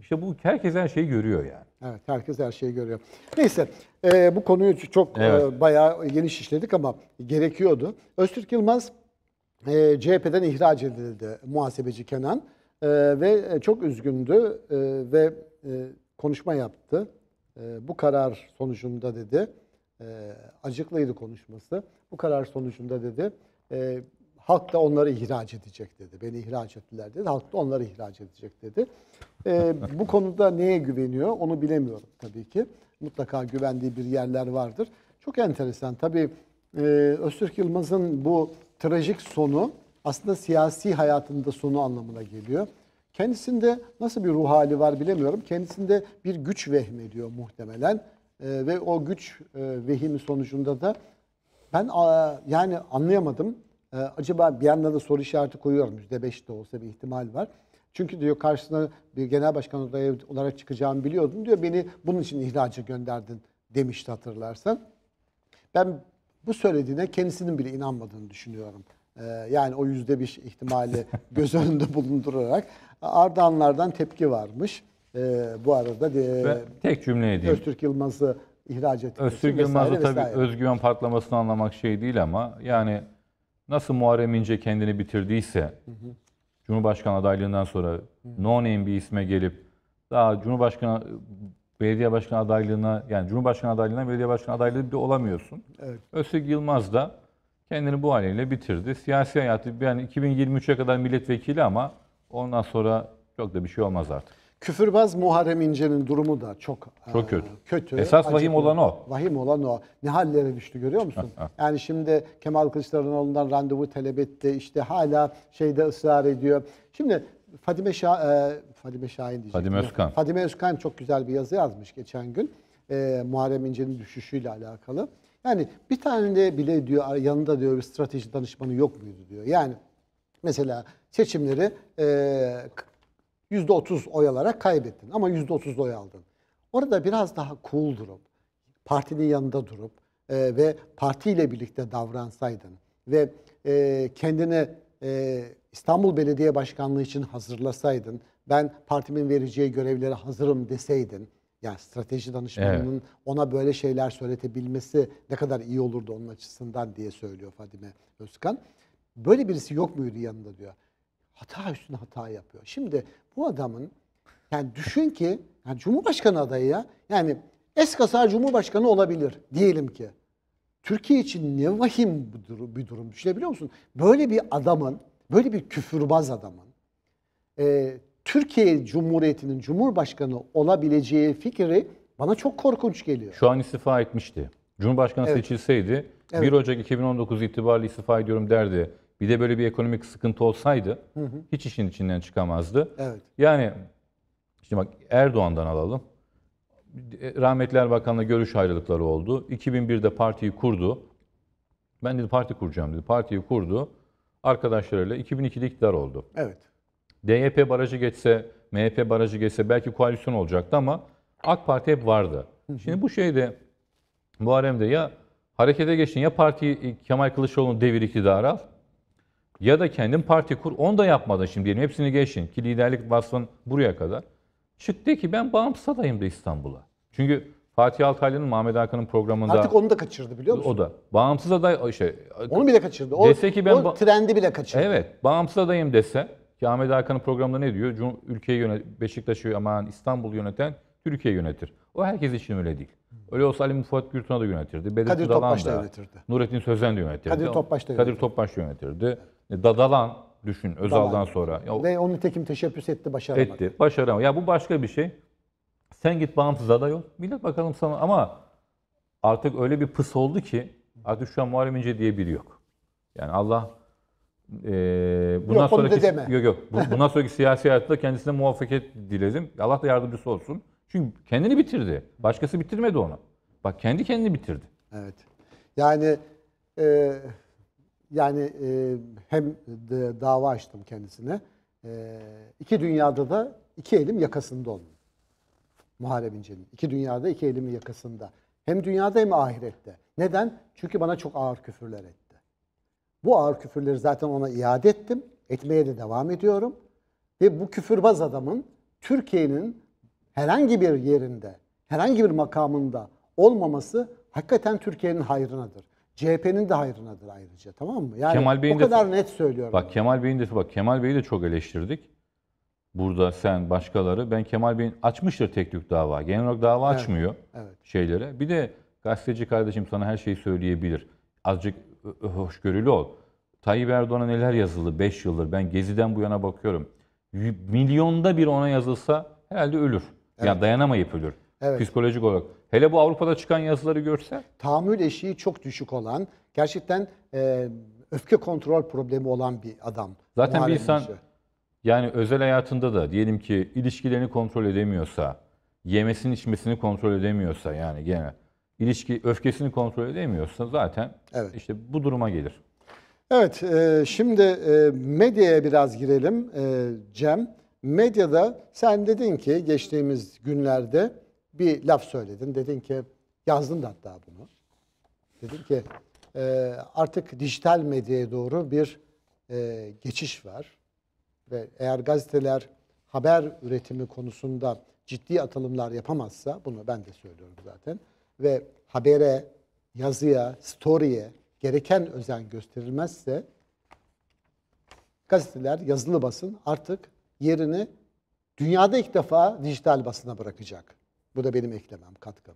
işte bu herkes her şeyi görüyor yani. Evet herkes her şeyi görüyor. Neyse e, bu konuyu çok e, evet. e, bayağı geniş işledik ama gerekiyordu. Öztürk Yılmaz e, CHP'den ihraç edildi muhasebeci Kenan e, ve çok üzgündü e, ve e, konuşma yaptı. E, bu karar sonucunda dedi e, acıklıydı konuşması. Bu karar sonucunda dedi e, halk da onları ihraç edecek dedi. Beni ihraç ettiler dedi. Halk da onları ihraç edecek dedi. E, bu konuda neye güveniyor onu bilemiyorum tabii ki. Mutlaka güvendiği bir yerler vardır. Çok enteresan. Tabii e, Öztürk Yılmaz'ın bu trajik sonu aslında siyasi hayatında sonu anlamına geliyor. Kendisinde nasıl bir ruh hali var bilemiyorum. Kendisinde bir güç vehmediyor muhtemelen. E, ve o güç e, vehimi sonucunda da ben a, yani anlayamadım. E, acaba bir yandan da soru işareti koyuyorum. %5 de olsa bir ihtimal var. Çünkü diyor karşısına bir genel başkan adayı olarak çıkacağımı biliyordum diyor. Beni bunun için ihraca gönderdin demişti hatırlarsan. Ben bu söylediğine kendisinin bile inanmadığını düşünüyorum. Ee, yani o yüzde bir ihtimali göz önünde bulundurarak Ardahanlardan tepki varmış. E, bu arada de, Ve tek cümle edeyim. Öztürk Yılmaz'ı ihraç etti. Öztürk Yılmaz'ı tabii özgüven patlamasını anlamak şey değil ama yani nasıl Muharrem İnce kendini bitirdiyse hı hı. Cumhurbaşkanı adaylığından sonra hı. no name bir isme gelip daha Cumhurbaşkanı belediye başkanı adaylığına yani Cumhurbaşkanı adaylığına belediye başkanı adaylığı bir olamıyorsun. Evet. Öztürk Yılmaz da kendini bu haliyle bitirdi. Siyasi hayatı yani 2023'e kadar milletvekili ama ondan sonra çok da bir şey olmaz artık. Küfürbaz Muharrem İnce'nin durumu da çok e, çok kötü. kötü Esas acıklı. vahim olan o. Vahim olan o. Ne hallere düştü görüyor musun? yani şimdi Kemal Kılıçdaroğlu'ndan randevu talep etti. İşte hala şeyde ısrar ediyor. Şimdi Fadime Şah e, Fadime Şahin diyecek. Fadime Özkan. Fadime Özkan çok güzel bir yazı yazmış geçen gün. E, Muharrem İnce'nin düşüşüyle alakalı. Yani bir tane de bile diyor yanında diyor bir strateji danışmanı yok muydu diyor. Yani mesela seçimleri e, %30 oy alarak kaybettin ama %30 oy aldın. Orada biraz daha cool durup, partinin yanında durup e, ve partiyle birlikte davransaydın ve e, kendini e, İstanbul Belediye Başkanlığı için hazırlasaydın, ben partimin vereceği görevlere hazırım deseydin, yani strateji danışmanının evet. ona böyle şeyler söyletebilmesi ne kadar iyi olurdu onun açısından diye söylüyor Fadime Özkan. Böyle birisi yok muydu yanında diyor hata üstüne hata yapıyor. Şimdi bu adamın yani düşün ki yani Cumhurbaşkanı adayı ya yani eskasar Cumhurbaşkanı olabilir diyelim ki. Türkiye için ne vahim bir durum, bir durum düşünebiliyor musun? Böyle bir adamın, böyle bir küfürbaz adamın e, Türkiye Cumhuriyeti'nin Cumhurbaşkanı olabileceği fikri bana çok korkunç geliyor. Şu an istifa etmişti. Cumhurbaşkanı evet. seçilseydi evet. 1 Ocak 2019 itibariyle istifa ediyorum derdi. Bir de böyle bir ekonomik sıkıntı olsaydı hı hı. hiç işin içinden çıkamazdı. Evet. Yani işte bak Erdoğan'dan alalım. E, Rahmetli Erbakan'la görüş ayrılıkları oldu. 2001'de partiyi kurdu. Ben dedi parti kuracağım dedi. Partiyi kurdu. Arkadaşlarıyla 2002'de iktidar oldu. Evet. DYP barajı geçse, MHP barajı geçse belki koalisyon olacaktı ama AK Parti hep vardı. Hı hı. Şimdi bu şeyde bu haremde ya harekete geçin ya parti Kemal Kılıçdaroğlu'nu devir iktidara al ya da kendin parti kur. Onu da yapmadın şimdi diyelim. Hepsini geçin. Ki liderlik vasfın buraya kadar. Çıktı ki ben bağımsız adayım da İstanbul'a. Çünkü Fatih Altaylı'nın Mehmet Hakan'ın programında... Artık onu da kaçırdı biliyor musun? O da. Bağımsız aday... Şey, onu bile kaçırdı. O, dese ki ben, o trendi bile kaçırdı. Evet. Bağımsız adayım dese ki Ahmet Hakan'ın programında ne diyor? Cum ülkeyi yönet, Beşiktaş'ı aman İstanbul yöneten Türkiye yönetir. O herkes için öyle değil. Öyle olsa Ali Mufat Gürtuna da yönetirdi. Bedir Kadir Topbaş da yönetirdi. Nurettin Sözen de yönetirdi. Kadir Topbaş da yönetirdi. Kadir Topbaş da yönetirdi. E, dadalan düşün Özal'dan Dadalan. sonra. Ya, Ve onu tekim teşebbüs etti başaramadı. Etti. Başaramadı. Ya bu başka bir şey. Sen git bağımsız aday ol. Millet bakalım sana ama artık öyle bir pıs oldu ki artık şu an Muharrem İnce diye biri yok. Yani Allah e, bundan yok, sonraki deme. yok yok bundan sonraki siyasi hayatta kendisine muvaffakiyet dilerim. Allah da yardımcısı olsun. Çünkü kendini bitirdi. Başkası bitirmedi onu. Bak kendi kendini bitirdi. Evet. Yani e, yani e, hem de dava açtım kendisine. E, iki dünyada da iki elim yakasında onun. Muharrem İnce'nin. İki dünyada iki elimin yakasında. Hem dünyada hem ahirette. Neden? Çünkü bana çok ağır küfürler etti. Bu ağır küfürleri zaten ona iade ettim. Etmeye de devam ediyorum. Ve bu küfürbaz adamın Türkiye'nin herhangi bir yerinde, herhangi bir makamında olmaması hakikaten Türkiye'nin hayrınadır. CHP'nin de hayrınadır ayrıca tamam mı? Yani Kemal Bey'in o kadar de, net söylüyorum. Bak ben. Kemal Bey'in de bak Kemal Bey'i de çok eleştirdik. Burada sen başkaları ben Kemal Bey'in açmıştır tek dava. Genel olarak dava evet, açmıyor evet. şeylere. Bir de gazeteci kardeşim sana her şeyi söyleyebilir. Azıcık hoşgörülü ol. Tayyip Erdoğan'a neler yazıldı 5 yıldır. Ben Gezi'den bu yana bakıyorum. Milyonda bir ona yazılsa herhalde ölür. Evet. Yani dayanamayıp ölür. Evet. Psikolojik olarak. Hele bu Avrupa'da çıkan yazıları görse. Tahammül eşiği çok düşük olan, gerçekten e, öfke kontrol problemi olan bir adam. Zaten bir insan yani özel hayatında da diyelim ki ilişkilerini kontrol edemiyorsa, yemesini içmesini kontrol edemiyorsa yani gene ilişki öfkesini kontrol edemiyorsa zaten evet. işte bu duruma gelir. Evet, e, şimdi e, medyaya biraz girelim e, Cem. Medyada sen dedin ki geçtiğimiz günlerde bir laf söyledin. Dedin ki yazdın da hatta bunu. Dedin ki e, artık dijital medyaya doğru bir e, geçiş var. Ve eğer gazeteler haber üretimi konusunda ciddi atılımlar yapamazsa bunu ben de söylüyorum zaten ve habere, yazıya, story'e gereken özen gösterilmezse gazeteler, yazılı basın artık yerini dünyada ilk defa dijital basına bırakacak. Bu da benim eklemem, katkım.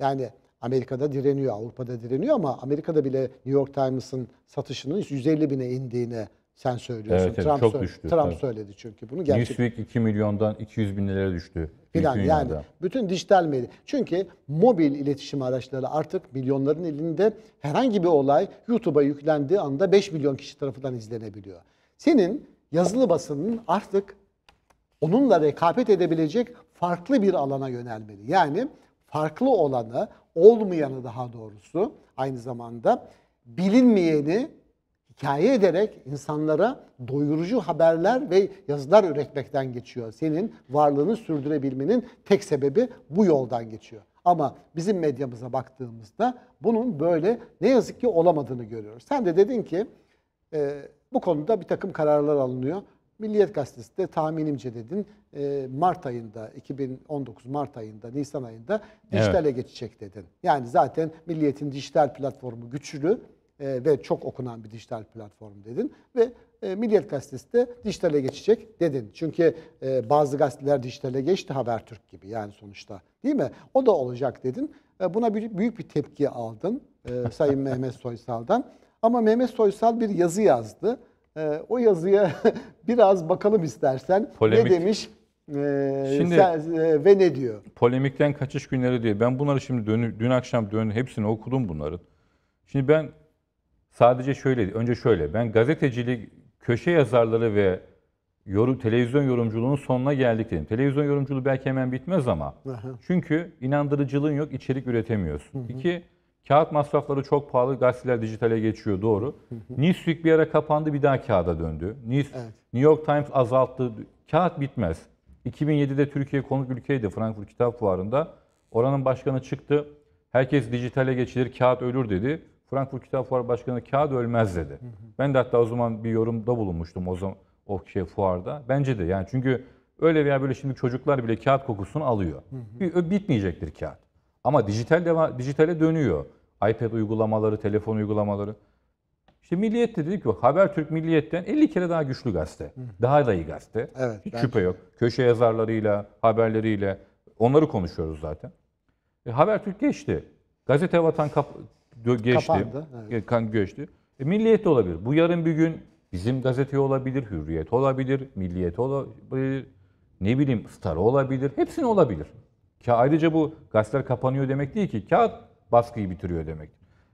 Yani Amerika'da direniyor, Avrupa'da direniyor ama Amerika'da bile New York Times'ın satışının 150 bine indiğini sen söylüyorsun. Evet, evet, Trump, çok düştü. Trump söyledi çünkü bunu. Gerçek... Newsweek 2 milyondan 200 binlere düştü. Falan yani bütün dijital medya. Çünkü mobil iletişim araçları artık milyonların elinde herhangi bir olay YouTube'a yüklendiği anda 5 milyon kişi tarafından izlenebiliyor. Senin yazılı basının artık onunla rekabet edebilecek farklı bir alana yönelmeli. Yani farklı olanı, olmayanı daha doğrusu aynı zamanda bilinmeyeni hikaye ederek insanlara doyurucu haberler ve yazılar üretmekten geçiyor. Senin varlığını sürdürebilmenin tek sebebi bu yoldan geçiyor. Ama bizim medyamıza baktığımızda bunun böyle ne yazık ki olamadığını görüyoruz. Sen de dedin ki e, bu konuda bir takım kararlar alınıyor. Milliyet Gazetesi de tahminimce dedin e, Mart ayında 2019 Mart ayında Nisan ayında dijitale evet. geçecek dedin. Yani zaten Milliyet'in dijital platformu güçlü e, ve çok okunan bir dijital platform dedin ve e, Milliyet Gazetesi de dijitale geçecek dedin. Çünkü bazı gazeteler dijitale geçti Habertürk gibi yani sonuçta değil mi? O da olacak dedin. Buna büyük bir tepki aldın Sayın Mehmet Soysal'dan. Ama Mehmet Soysal bir yazı yazdı ee, o yazıya biraz bakalım istersen. Polemik. Ne demiş? Ee, şimdi sen, e, ve ne diyor? Polemikten kaçış günleri diyor. Ben bunları şimdi dün, dün akşam dön hepsini okudum bunların. Şimdi ben sadece şöyle önce şöyle ben gazetecilik köşe yazarları ve yorum, televizyon yorumculuğunun sonuna geldik dedim. Televizyon yorumculuğu belki hemen bitmez ama. Aha. Çünkü inandırıcılığın yok, içerik üretemiyorsun. Hı hı. İki Kağıt masrafları çok pahalı, gazeteler dijitale geçiyor doğru. Newsweek bir ara kapandı bir daha kağıda döndü. News, evet. New York Times azalttı. Kağıt bitmez. 2007'de Türkiye konuk ülkeydi Frankfurt Kitap Fuarı'nda. Oranın başkanı çıktı. Herkes dijitale geçilir, kağıt ölür dedi. Frankfurt Kitap Fuarı Başkanı kağıt ölmez dedi. Ben de hatta o zaman bir yorumda bulunmuştum o zaman o şey fuarda. Bence de yani çünkü öyle veya böyle şimdi çocuklar bile kağıt kokusunu alıyor. bitmeyecektir kağıt. Ama dijital deva, dijitale dönüyor. iPad uygulamaları, telefon uygulamaları. İşte Milliyet de dedik ki Habertürk Milliyet'ten 50 kere daha güçlü gazete. Hı. Daha da iyi gazete. Evet, Hiç şüphe yok. Köşe yazarlarıyla, haberleriyle onları konuşuyoruz zaten. E, Habertürk geçti. Gazete Vatan kap geçti. Kapandı. Evet. E, geçti. E, milliyet de olabilir. Bu yarın bir gün bizim gazete olabilir, Hürriyet olabilir, Milliyet olabilir, ne bileyim Star olabilir. Hepsini olabilir. Ka ayrıca bu gazeteler kapanıyor demek değil ki. Kağıt baskıyı bitiriyor demek.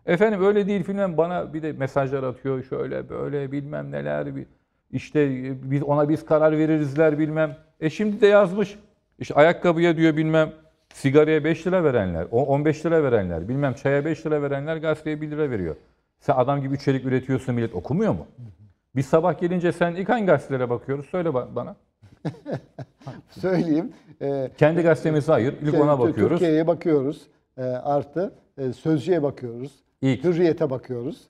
Efendim öyle değil filan bana bir de mesajlar atıyor şöyle böyle bilmem neler işte e, biz ona biz karar veririzler bilmem. E şimdi de yazmış. İşte ayakkabıya diyor bilmem sigaraya 5 lira verenler, 15 lira verenler, bilmem çaya 5 lira verenler gazeteye 1 lira veriyor. Sen adam gibi içerik üretiyorsun millet okumuyor mu? Biz sabah gelince sen ilk hangi gazetelere bakıyoruz? Söyle bana. Söyleyeyim. E, kendi gazetemize hayır. İlk ona bakıyoruz. Türkiye'ye bakıyoruz. E, artı e, Sözcü'ye bakıyoruz. İlk. Hürriyet'e bakıyoruz.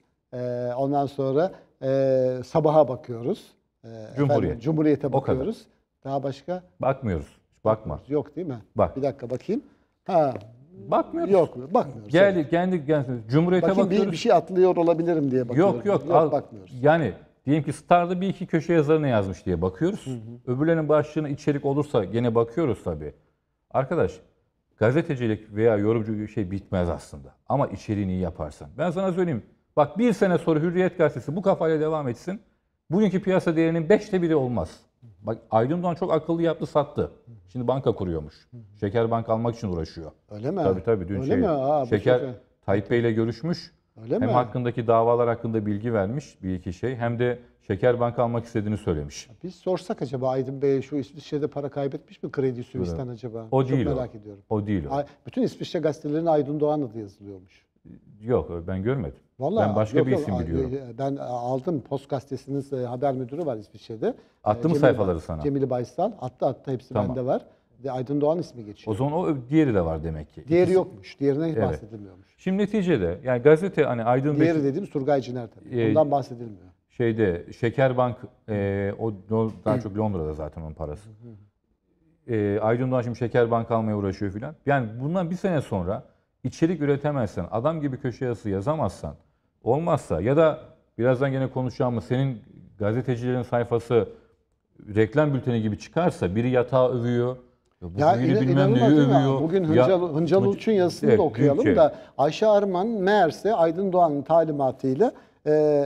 ondan sonra Sabah'a bakıyoruz. Cumhuriyet. Efendim, Cumhuriyet'e bakıyoruz. Daha başka? Bakmıyoruz. Bakma. Yok değil mi? Bak. Bir dakika bakayım. Ha, Bakmıyoruz. Yok, bakmıyoruz. Gel, evet. kendi, kendi Cumhuriyete Bakayım, bakıyoruz. Bir, bir şey atlıyor olabilirim diye bakıyorum. Yok, yok. yok al, bakmıyoruz. Yani Diyelim ki Star'da bir iki köşe yazarı ne yazmış diye bakıyoruz. Hı hı. Öbürlerinin başlığına içerik olursa gene bakıyoruz tabii. Arkadaş gazetecilik veya yorumcu şey bitmez aslında. Ama içeriğini iyi yaparsan. Ben sana söyleyeyim. Bak bir sene sonra Hürriyet Gazetesi bu kafayla devam etsin. Bugünkü piyasa değerinin beşte biri olmaz. Bak Aydın Doğan çok akıllı yaptı sattı. Şimdi banka kuruyormuş. Şeker banka almak için uğraşıyor. Öyle mi? Tabii tabii. Dün Öyle şey, mi? Aa, şeker, şeker Tayyip Bey ile görüşmüş. Öyle hem mi? hakkındaki davalar hakkında bilgi vermiş bir iki şey hem de şeker banka almak istediğini söylemiş. Biz sorsak acaba Aydın Bey şu İsviçre'de para kaybetmiş mi Kredi Suisse'den acaba? O Çok değil merak o. ediyorum. O değil o. Bütün İsviçre gazetelerinin Aydın Doğan adı yazılıyormuş. Yok ben görmedim. Vallahi ben başka yok, bir isim yok, biliyorum. E, ben e, aldım. Post gazetesinin e, haber müdürü var İsviçre'de. Attı mı sayfaları sana? Cemil Baysal. Attı attı hepsi tamam. bende var. Aydın Doğan ismi geçiyor. O zaman o diğeri de var demek ki. Diğeri İkisi. yokmuş. Diğerine evet. bahsedilmiyormuş. Şimdi neticede yani gazete hani Aydın Diğeri Beşik... dediğim Surgay Ciner tabii. E, ee, Bundan bahsedilmiyor. Şeyde Şekerbank e, o daha çok Londra'da zaten onun parası. E, Aydın Doğan şimdi Şekerbank almaya uğraşıyor filan. Yani bundan bir sene sonra içerik üretemezsen, adam gibi köşe yazısı yazamazsan, olmazsa ya da birazdan gene konuşacağımız senin gazetecilerin sayfası reklam bülteni gibi çıkarsa biri yatağı övüyor, ya bu ya inan, bilmem neyi övüyor. Bugün Hıncal, ya, Hıncal Uluç'un yazısını evet, da okuyalım Gülçe. da Ayşe Arman meğerse Aydın Doğan'ın talimatıyla e,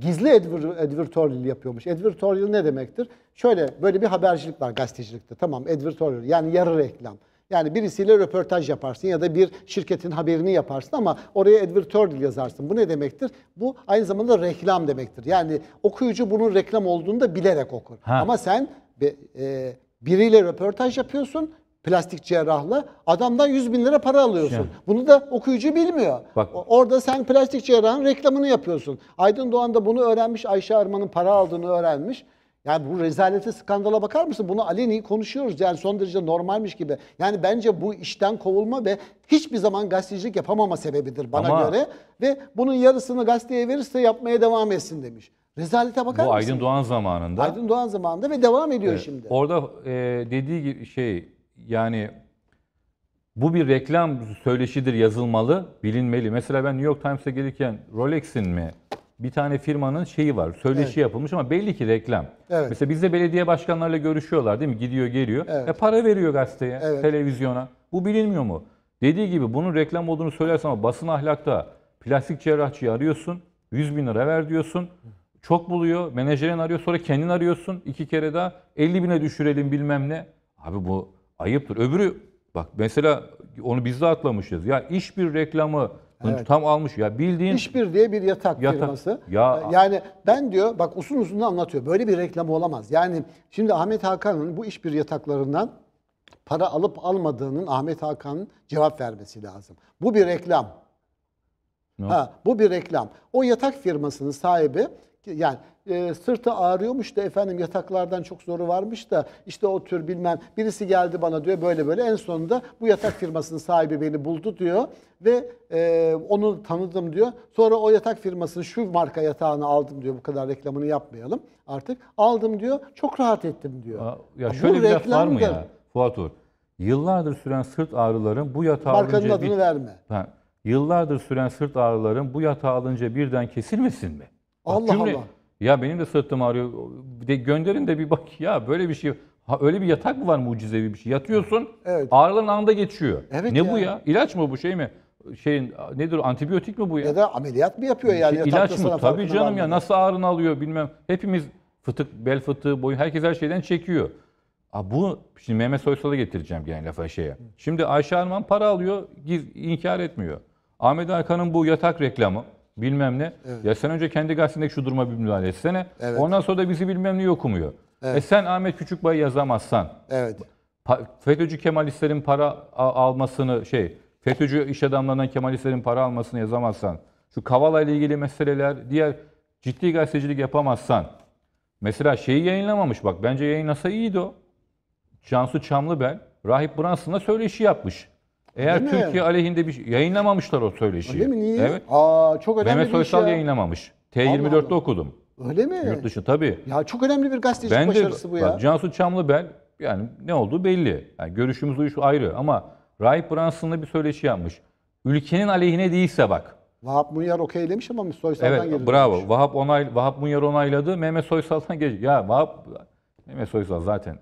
gizli advertorial yapıyormuş. Advertorial ne demektir? Şöyle böyle bir habercilik var gazetecilikte. Tamam advertorial yani yarı reklam. Yani birisiyle röportaj yaparsın ya da bir şirketin haberini yaparsın ama oraya advertorial yazarsın. Bu ne demektir? Bu aynı zamanda reklam demektir. Yani okuyucu bunun reklam olduğunu da bilerek okur. Ha. Ama sen e, Biriyle röportaj yapıyorsun plastik cerrahla adamdan 100 bin lira para alıyorsun. Yani. Bunu da okuyucu bilmiyor. Bak. Orada sen plastik cerrahın reklamını yapıyorsun. Aydın Doğan da bunu öğrenmiş. Ayşe Arman'ın para aldığını öğrenmiş. Yani bu rezalete skandala bakar mısın? Bunu aleni konuşuyoruz. Yani son derece normalmiş gibi. Yani bence bu işten kovulma ve hiçbir zaman gazetecilik yapamama sebebidir bana Ama... göre. Ve bunun yarısını gazeteye verirse yapmaya devam etsin demiş. Rezalete bakar Bu mısın? Aydın Doğan zamanında. Aydın Doğan zamanında ve devam ediyor evet, şimdi. Orada e, dediği gibi şey yani bu bir reklam söyleşidir yazılmalı, bilinmeli. Mesela ben New York Times'e gelirken Rolex'in mi bir tane firmanın şeyi var, söyleşi evet. yapılmış ama belli ki reklam. Evet. Mesela bizde belediye başkanlarıyla görüşüyorlar değil mi? Gidiyor geliyor. Evet. E para veriyor gazeteye, evet. televizyona. Bu bilinmiyor mu? Dediği gibi bunun reklam olduğunu söylersen ama basın ahlakta plastik cerrahçıyı arıyorsun, 100 bin lira ver diyorsun. Çok buluyor. Menajerin arıyor. Sonra kendin arıyorsun. iki kere daha 50 bine düşürelim bilmem ne. Abi bu ayıptır. Öbürü bak mesela onu biz de atlamışız. Ya iş bir reklamı Evet. Tam almış ya bildiğin. bir diye bir yatak, yatak. firması. Ya. Ee, yani ben diyor bak uzun uzun anlatıyor. Böyle bir reklam olamaz. Yani şimdi Ahmet Hakan'ın bu iş bir yataklarından para alıp almadığının Ahmet Hakan'ın cevap vermesi lazım. Bu bir reklam. Yok. Ha, bu bir reklam. O yatak firmasının sahibi yani e, sırtı ağrıyormuş da efendim yataklardan çok zoru varmış da işte o tür bilmem birisi geldi bana diyor böyle böyle en sonunda bu yatak firmasının sahibi beni buldu diyor ve e, onu tanıdım diyor. Sonra o yatak firmasının şu marka yatağını aldım diyor. Bu kadar reklamını yapmayalım artık. Aldım diyor. Çok rahat ettim diyor. Aa, ya bu şöyle bir reklam var mı ya Fuat Uğur? Yıllardır süren sırt ağrıların bu yatağı Markanın adını bir... verme. Ha, yıllardır süren sırt ağrılarım bu yatağa alınca birden kesilmesin mi? Allah cümle, Allah. Ya benim de sırtım ağrıyor. De gönderin de bir bak ya böyle bir şey. Ha, öyle bir yatak mı var mucizevi bir şey? Yatıyorsun evet. ağrıların anda geçiyor. Evet ne ya. bu ya? İlaç mı bu şey mi? Şeyin nedir antibiyotik mi bu ya? Ya da ameliyat mı yapıyor yani? Şey, ilaç mı? Tabii canım ya nasıl ağrını alıyor bilmem. Hepimiz fıtık, bel fıtığı, boyun herkes her şeyden çekiyor. A bu şimdi Mehmet Soysal'a getireceğim yani lafa şeye. Şimdi Ayşe Arman para alıyor, giz, inkar etmiyor. Ahmet Hakan'ın bu yatak reklamı bilmem ne. Evet. Ya sen önce kendi gazetindeki şu duruma bir müdahale etsene. Evet. Ondan sonra da bizi bilmem ne okumuyor. Evet. E sen Ahmet Küçükbay'ı yazamazsan. Evet. FETÖ'cü Kemalistlerin para almasını şey, FETÖ'cü iş adamlarından Kemalistlerin para almasını yazamazsan, şu Kavala ile ilgili meseleler, diğer ciddi gazetecilik yapamazsan, mesela şeyi yayınlamamış bak bence yayınlasa iyiydi o. Cansu Çamlıbel, Rahip Brunson'la söyleşi yapmış. Eğer Değil mi? Türkiye aleyhinde bir şey yayınlamamışlar o söyleşiyi. Öyle mi? Niye? Evet. Aa, çok önemli Mehmet bir Soysal şey ya. yayınlamamış. T24'te okudum. Öyle mi? Yurt dışı tabii. Ya çok önemli bir gazeteci ben de, başarısı bu ya. Bak, Cansu ben yani ne olduğu belli. Yani görüşümüz uyuş ayrı ama Rahip Brunson'la bir söyleşi yapmış. Ülkenin aleyhine değilse bak. Vahap Munyar okeylemiş ama Mehmet Soysal'dan evet, geri bravo. Vahap, onay, Vahap Munyar onayladı. Mehmet Soysal'dan geri. Ya Vahap, Mehmet Soysal zaten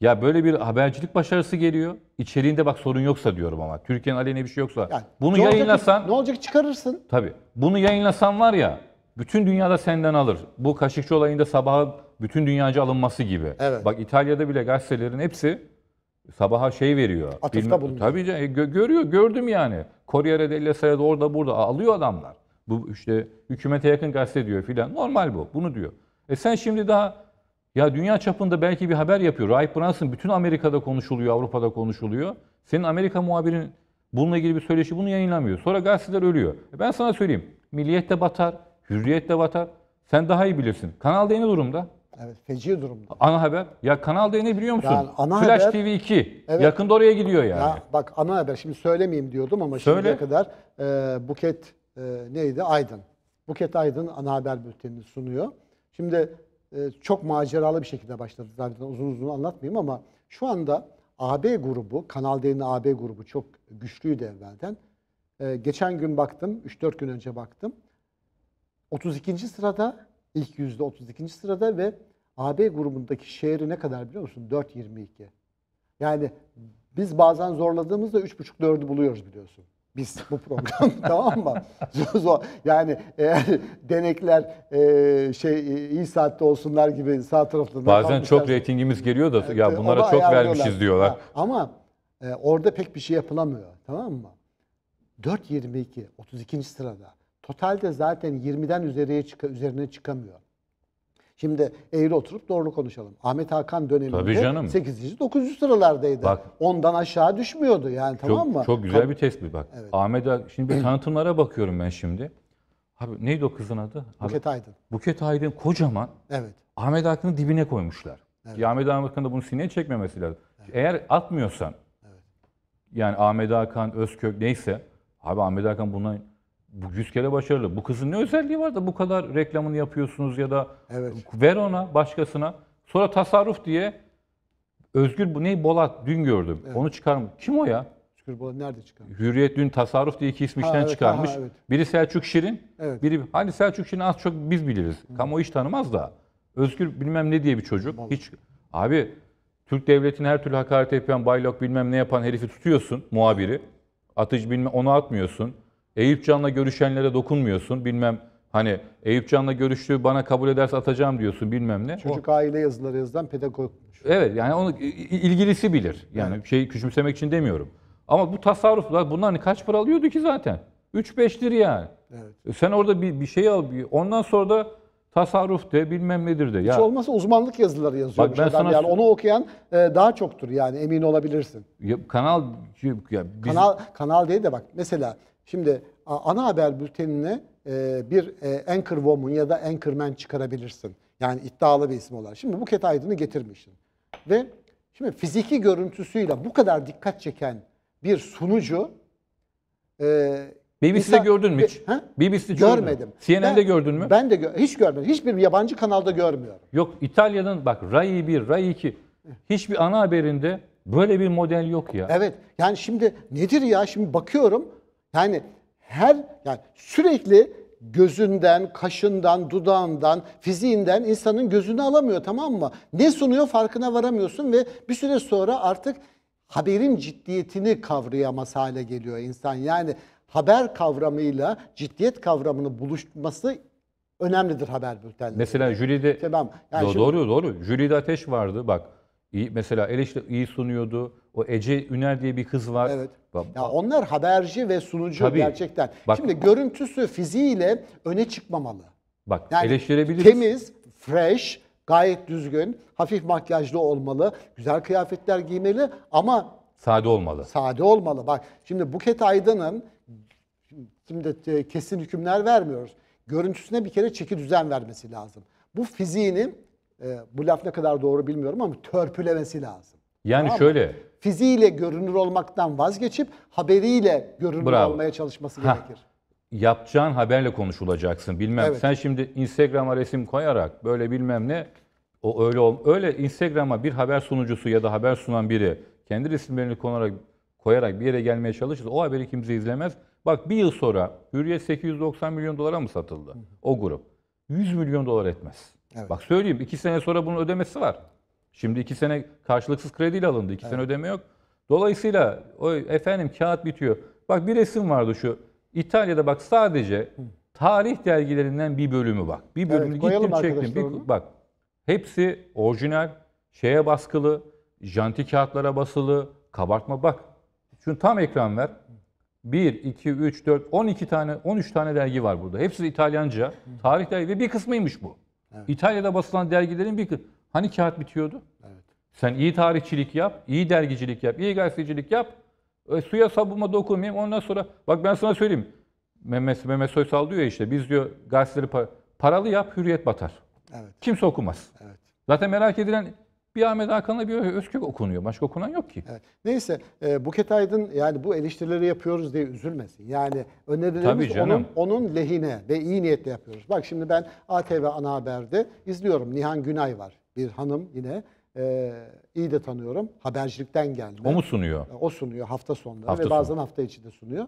ya böyle bir habercilik başarısı geliyor. İçeriğinde bak sorun yoksa diyorum ama. Türkiye'nin aleyhine bir şey yoksa. Yani, bunu ne yayınlasan... Olacak, ne olacak çıkarırsın. Tabii. Bunu yayınlasan var ya bütün dünyada senden alır. Bu Kaşıkçı olayında sabaha bütün dünyacı alınması gibi. Evet. Bak İtalya'da bile gazetelerin hepsi sabaha şey veriyor. Atıfta bulunuyor. Tabii ki e, gö- görüyor, gördüm yani. Corriere della Sera'da orada burada alıyor adamlar. Bu işte hükümete yakın gazete diyor filan. Normal bu. Bunu diyor. E sen şimdi daha ya dünya çapında belki bir haber yapıyor. Ray Brunson bütün Amerika'da konuşuluyor, Avrupa'da konuşuluyor. Senin Amerika muhabirin bununla ilgili bir söyleşi bunu yayınlamıyor. Sonra gazeteler ölüyor. E ben sana söyleyeyim. Milliyet de batar, hürriyet de batar. Sen daha iyi bilirsin. Kanal D ne durumda? Evet, feci durumda. Ana haber. Ya Kanal D ne biliyor musun? Yani ana Flash haber, TV 2. Evet, Yakında oraya gidiyor yani. Ya bak ana haber şimdi söylemeyeyim diyordum ama Söyle. şimdiye kadar e, Buket e, neydi? Aydın. Buket Aydın ana haber bültenini sunuyor. Şimdi e, çok maceralı bir şekilde başladı. Zaten uzun uzun anlatmayayım ama şu anda AB grubu, Kanal D'nin AB grubu çok güçlüydü evvelden. E, geçen gün baktım, 3-4 gün önce baktım. 32. sırada, ilk yüzde 32. sırada ve AB grubundaki şehri ne kadar biliyor musun? 4.22. Yani biz bazen zorladığımızda 3.5-4'ü buluyoruz biliyorsun biz bu program tamam mı? yani eğer denekler e, şey e, iyi saatte olsunlar gibi sağ tarafından Bazen kalmışlar. çok reytingimiz geliyor da ya bunlara çok vermişiz diyorlar. Ha, ama e, orada pek bir şey yapılamıyor tamam mı? 4.22 32. sırada. Totalde zaten 20'den üzeriye çık üzerine çıkamıyor. Şimdi eğri oturup doğru konuşalım. Ahmet Hakan döneminde Tabii canım. 8. 9. sıralardaydı. Bak, Ondan aşağı düşmüyordu yani çok, tamam mı? Çok güzel Tabii. bir tespit bak. Evet. Ahmet şimdi bir tanıtımlara bakıyorum ben şimdi. Abi neydi o kızın adı? Abi, Buket Aydın. Buket Aydın kocaman. Evet. Ahmet Hakan'ı dibine koymuşlar. Evet. Ahmet Hakan'ın da bunu sineye çekmemesi lazım. Evet. Eğer atmıyorsan evet. yani Ahmet Hakan, Özkök neyse abi Ahmet Hakan bundan bu yüz kere başarılı. Bu kızın ne özelliği var da bu kadar reklamını yapıyorsunuz ya da evet. ver ona başkasına. Sonra tasarruf diye Özgür bu ne Bolat dün gördüm. Evet. Onu çıkarmış. Kim o ya? Özgür Bolat nerede çıkarmış? Hürriyet dün tasarruf diye iki isim işten evet, çıkarmış. Ha, evet. Biri Selçuk Şirin. Evet. Biri hani Selçuk Şirin az çok biz biliriz. Hı. Kamu iş tanımaz da. Özgür bilmem ne diye bir çocuk. Vallahi. Hiç abi Türk devletine her türlü hakaret yapan, baylok bilmem ne yapan herifi tutuyorsun muhabiri. Atıcı bilmem onu atmıyorsun. Eyüp Can'la görüşenlere dokunmuyorsun. Bilmem hani Eyüp Can'la görüştüğü bana kabul ederse atacağım diyorsun bilmem ne. Çocuk o, aile yazıları yazılan pedagogmuş. Evet yani onu ilgilisi bilir. Yani evet. şeyi küçümsemek için demiyorum. Ama bu tasarruflar bunlar hani kaç para alıyordu ki zaten? 3-5 lira yani. Evet. E, sen orada bir, bir şey al. Ondan sonra da tasarruf de bilmem nedir de. Hiç ya, olmasa uzmanlık yazıları yazıyor. Bak ben sana yani onu okuyan e, daha çoktur yani emin olabilirsin. Ya, kanal ya, biz... kanal kanal değil de bak mesela Şimdi ana haber bültenine e, bir e, anchor woman ya da anchorman çıkarabilirsin. Yani iddialı bir isim olan. Şimdi Buket Aydın'ı getirmişsin. Ve şimdi fiziki görüntüsüyle bu kadar dikkat çeken bir sunucu e, BBC'de gördün mü hiç? He? BBC'de görmedim. CNN'de ben, gördün mü? Ben de gö hiç görmedim. Hiçbir yabancı kanalda görmüyorum. Yok İtalya'nın bak Rai 1, Rai 2 hiçbir ana haberinde böyle bir model yok ya. Evet. Yani şimdi nedir ya? Şimdi bakıyorum yani her yani sürekli gözünden, kaşından, dudağından, fiziğinden insanın gözünü alamıyor tamam mı? Ne sunuyor farkına varamıyorsun ve bir süre sonra artık haberin ciddiyetini kavrayamaz hale geliyor insan. Yani haber kavramıyla ciddiyet kavramını buluşması önemlidir haber bültenleri. Mesela Jüli'de tamam. yani doğru, şimdi, doğru doğru. Jüli'de ateş vardı bak. İyi, mesela eleştiri iyi sunuyordu. O Ece Üner diye bir kız var. Evet. ya onlar haberci ve sunucu Tabii. gerçekten. Bak, Şimdi görüntüsü fiziğiyle öne çıkmamalı. Bak yani eleştirebiliriz. Temiz, fresh, gayet düzgün, hafif makyajlı olmalı, güzel kıyafetler giymeli ama sade olmalı. Sade olmalı. Bak şimdi Buket Aydın'ın şimdi e, kesin hükümler vermiyoruz. Görüntüsüne bir kere çeki düzen vermesi lazım. Bu fiziğini e, bu laf ne kadar doğru bilmiyorum ama törpülemesi lazım. Yani tamam mı? şöyle. Fiziğiyle görünür olmaktan vazgeçip haberiyle görünür Bravo. olmaya çalışması Heh. gerekir. Yapacağın haberle konuşulacaksın. Bilmem Evet. sen şimdi Instagram'a resim koyarak böyle bilmem ne o öyle ol öyle Instagram'a bir haber sunucusu ya da haber sunan biri kendi resimlerini konarak koyarak bir yere gelmeye çalışırsa o haberi kimse izlemez. Bak bir yıl sonra Hürriyet 890 milyon dolara mı satıldı? O grup. 100 milyon dolar etmez. Evet. Bak söyleyeyim iki sene sonra bunun ödemesi var. Şimdi iki sene karşılıksız krediyle alındı. iki evet. sene ödeme yok. Dolayısıyla o efendim kağıt bitiyor. Bak bir resim vardı şu. İtalya'da bak sadece tarih dergilerinden bir bölümü bak. Bir bölümü evet, gittim çektim. Bir, bak hepsi orijinal, şeye baskılı, janti kağıtlara basılı, kabartma bak. Şunu tam ekran ver. 1, 2, 3, 4, 12 tane, 13 tane dergi var burada. Hepsi İtalyanca. Tarih dergi ve bir kısmıymış bu. Evet. İtalya'da basılan dergilerin bir... Hani kağıt bitiyordu? Evet. Sen iyi tarihçilik yap, iyi dergicilik yap, iyi gazetecilik yap. E, suya sabuma dokunmayayım. Ondan sonra bak ben sana söyleyeyim. Mehmet, Mehmet Soysal diyor işte biz diyor gazeteleri par paralı yap hürriyet batar. Evet. Kimse okumaz. Evet. Zaten merak edilen bir Ahmet Hakan'la bir Özkök okunuyor. Başka okunan yok ki. Evet. Neyse e, Buket Aydın yani bu eleştirileri yapıyoruz diye üzülmesin. Yani önerilerimiz onun, onun lehine ve iyi niyetle yapıyoruz. Bak şimdi ben ATV Ana Haber'de izliyorum. Nihan Günay var. Bir hanım yine. E, iyi de tanıyorum. Habercilikten geldi. O mu sunuyor? E, o sunuyor hafta sonları hafta ve bazen sonu. hafta içinde sunuyor.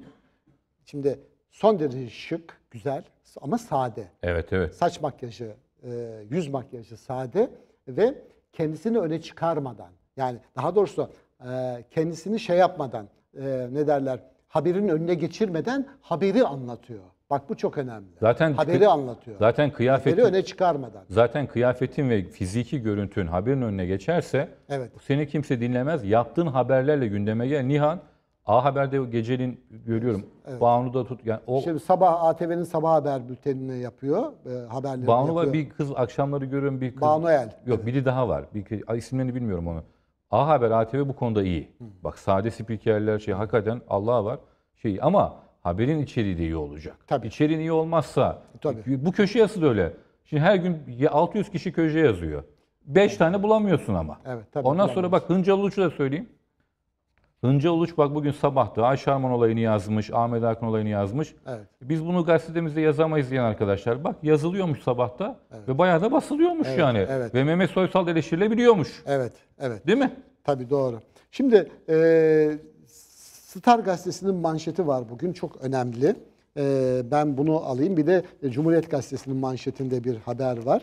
Şimdi son derece şık, güzel ama sade. Evet evet. Saç makyajı, e, yüz makyajı sade ve kendisini öne çıkarmadan yani daha doğrusu e, kendisini şey yapmadan e, ne derler haberin önüne geçirmeden haberi anlatıyor. Bak bu çok önemli. Zaten haberi anlatıyor. Zaten kıyafetin haberi öne çıkarmadan. Zaten kıyafetin ve fiziki görüntün haberin önüne geçerse evet. seni kimse dinlemez. Yaptığın haberlerle gündeme gel. Nihan A Haber'de gecenin görüyorum. Evet. da tut yani o Şimdi sabah ATV'nin sabah haber bültenini yapıyor, e, haberleri Banu yapıyor. var bir kız akşamları görüyorum bir kız. Banu El. Yok evet. biri daha var. Bir kız, bilmiyorum onu. A Haber ATV bu konuda iyi. Hı. Bak sade spikerler şey hakikaten Allah'a var şey ama haberin içeriği de iyi olacak. Tabii. İçeriğin iyi olmazsa Tabii. bu köşe yazısı da öyle. Şimdi her gün 600 kişi köşe yazıyor. 5 tane bulamıyorsun ama. Evet, tabii, Ondan sonra bak Hıncalı Uç'u da söyleyeyim. Hınca Uluç bak bugün sabahtı. Ayşe Arman olayını yazmış, Ahmet Akın olayını yazmış. Evet. Biz bunu gazetemizde yazamayız diyen arkadaşlar. Bak yazılıyormuş sabahta evet. ve bayağı da basılıyormuş evet, yani. Evet. Ve Mehmet Soysal eleştirilebiliyormuş. Evet, evet. Değil mi? Tabii doğru. Şimdi e, Star gazetesinin manşeti var bugün. Çok önemli. E, ben bunu alayım. Bir de e, Cumhuriyet gazetesinin manşetinde bir haber var.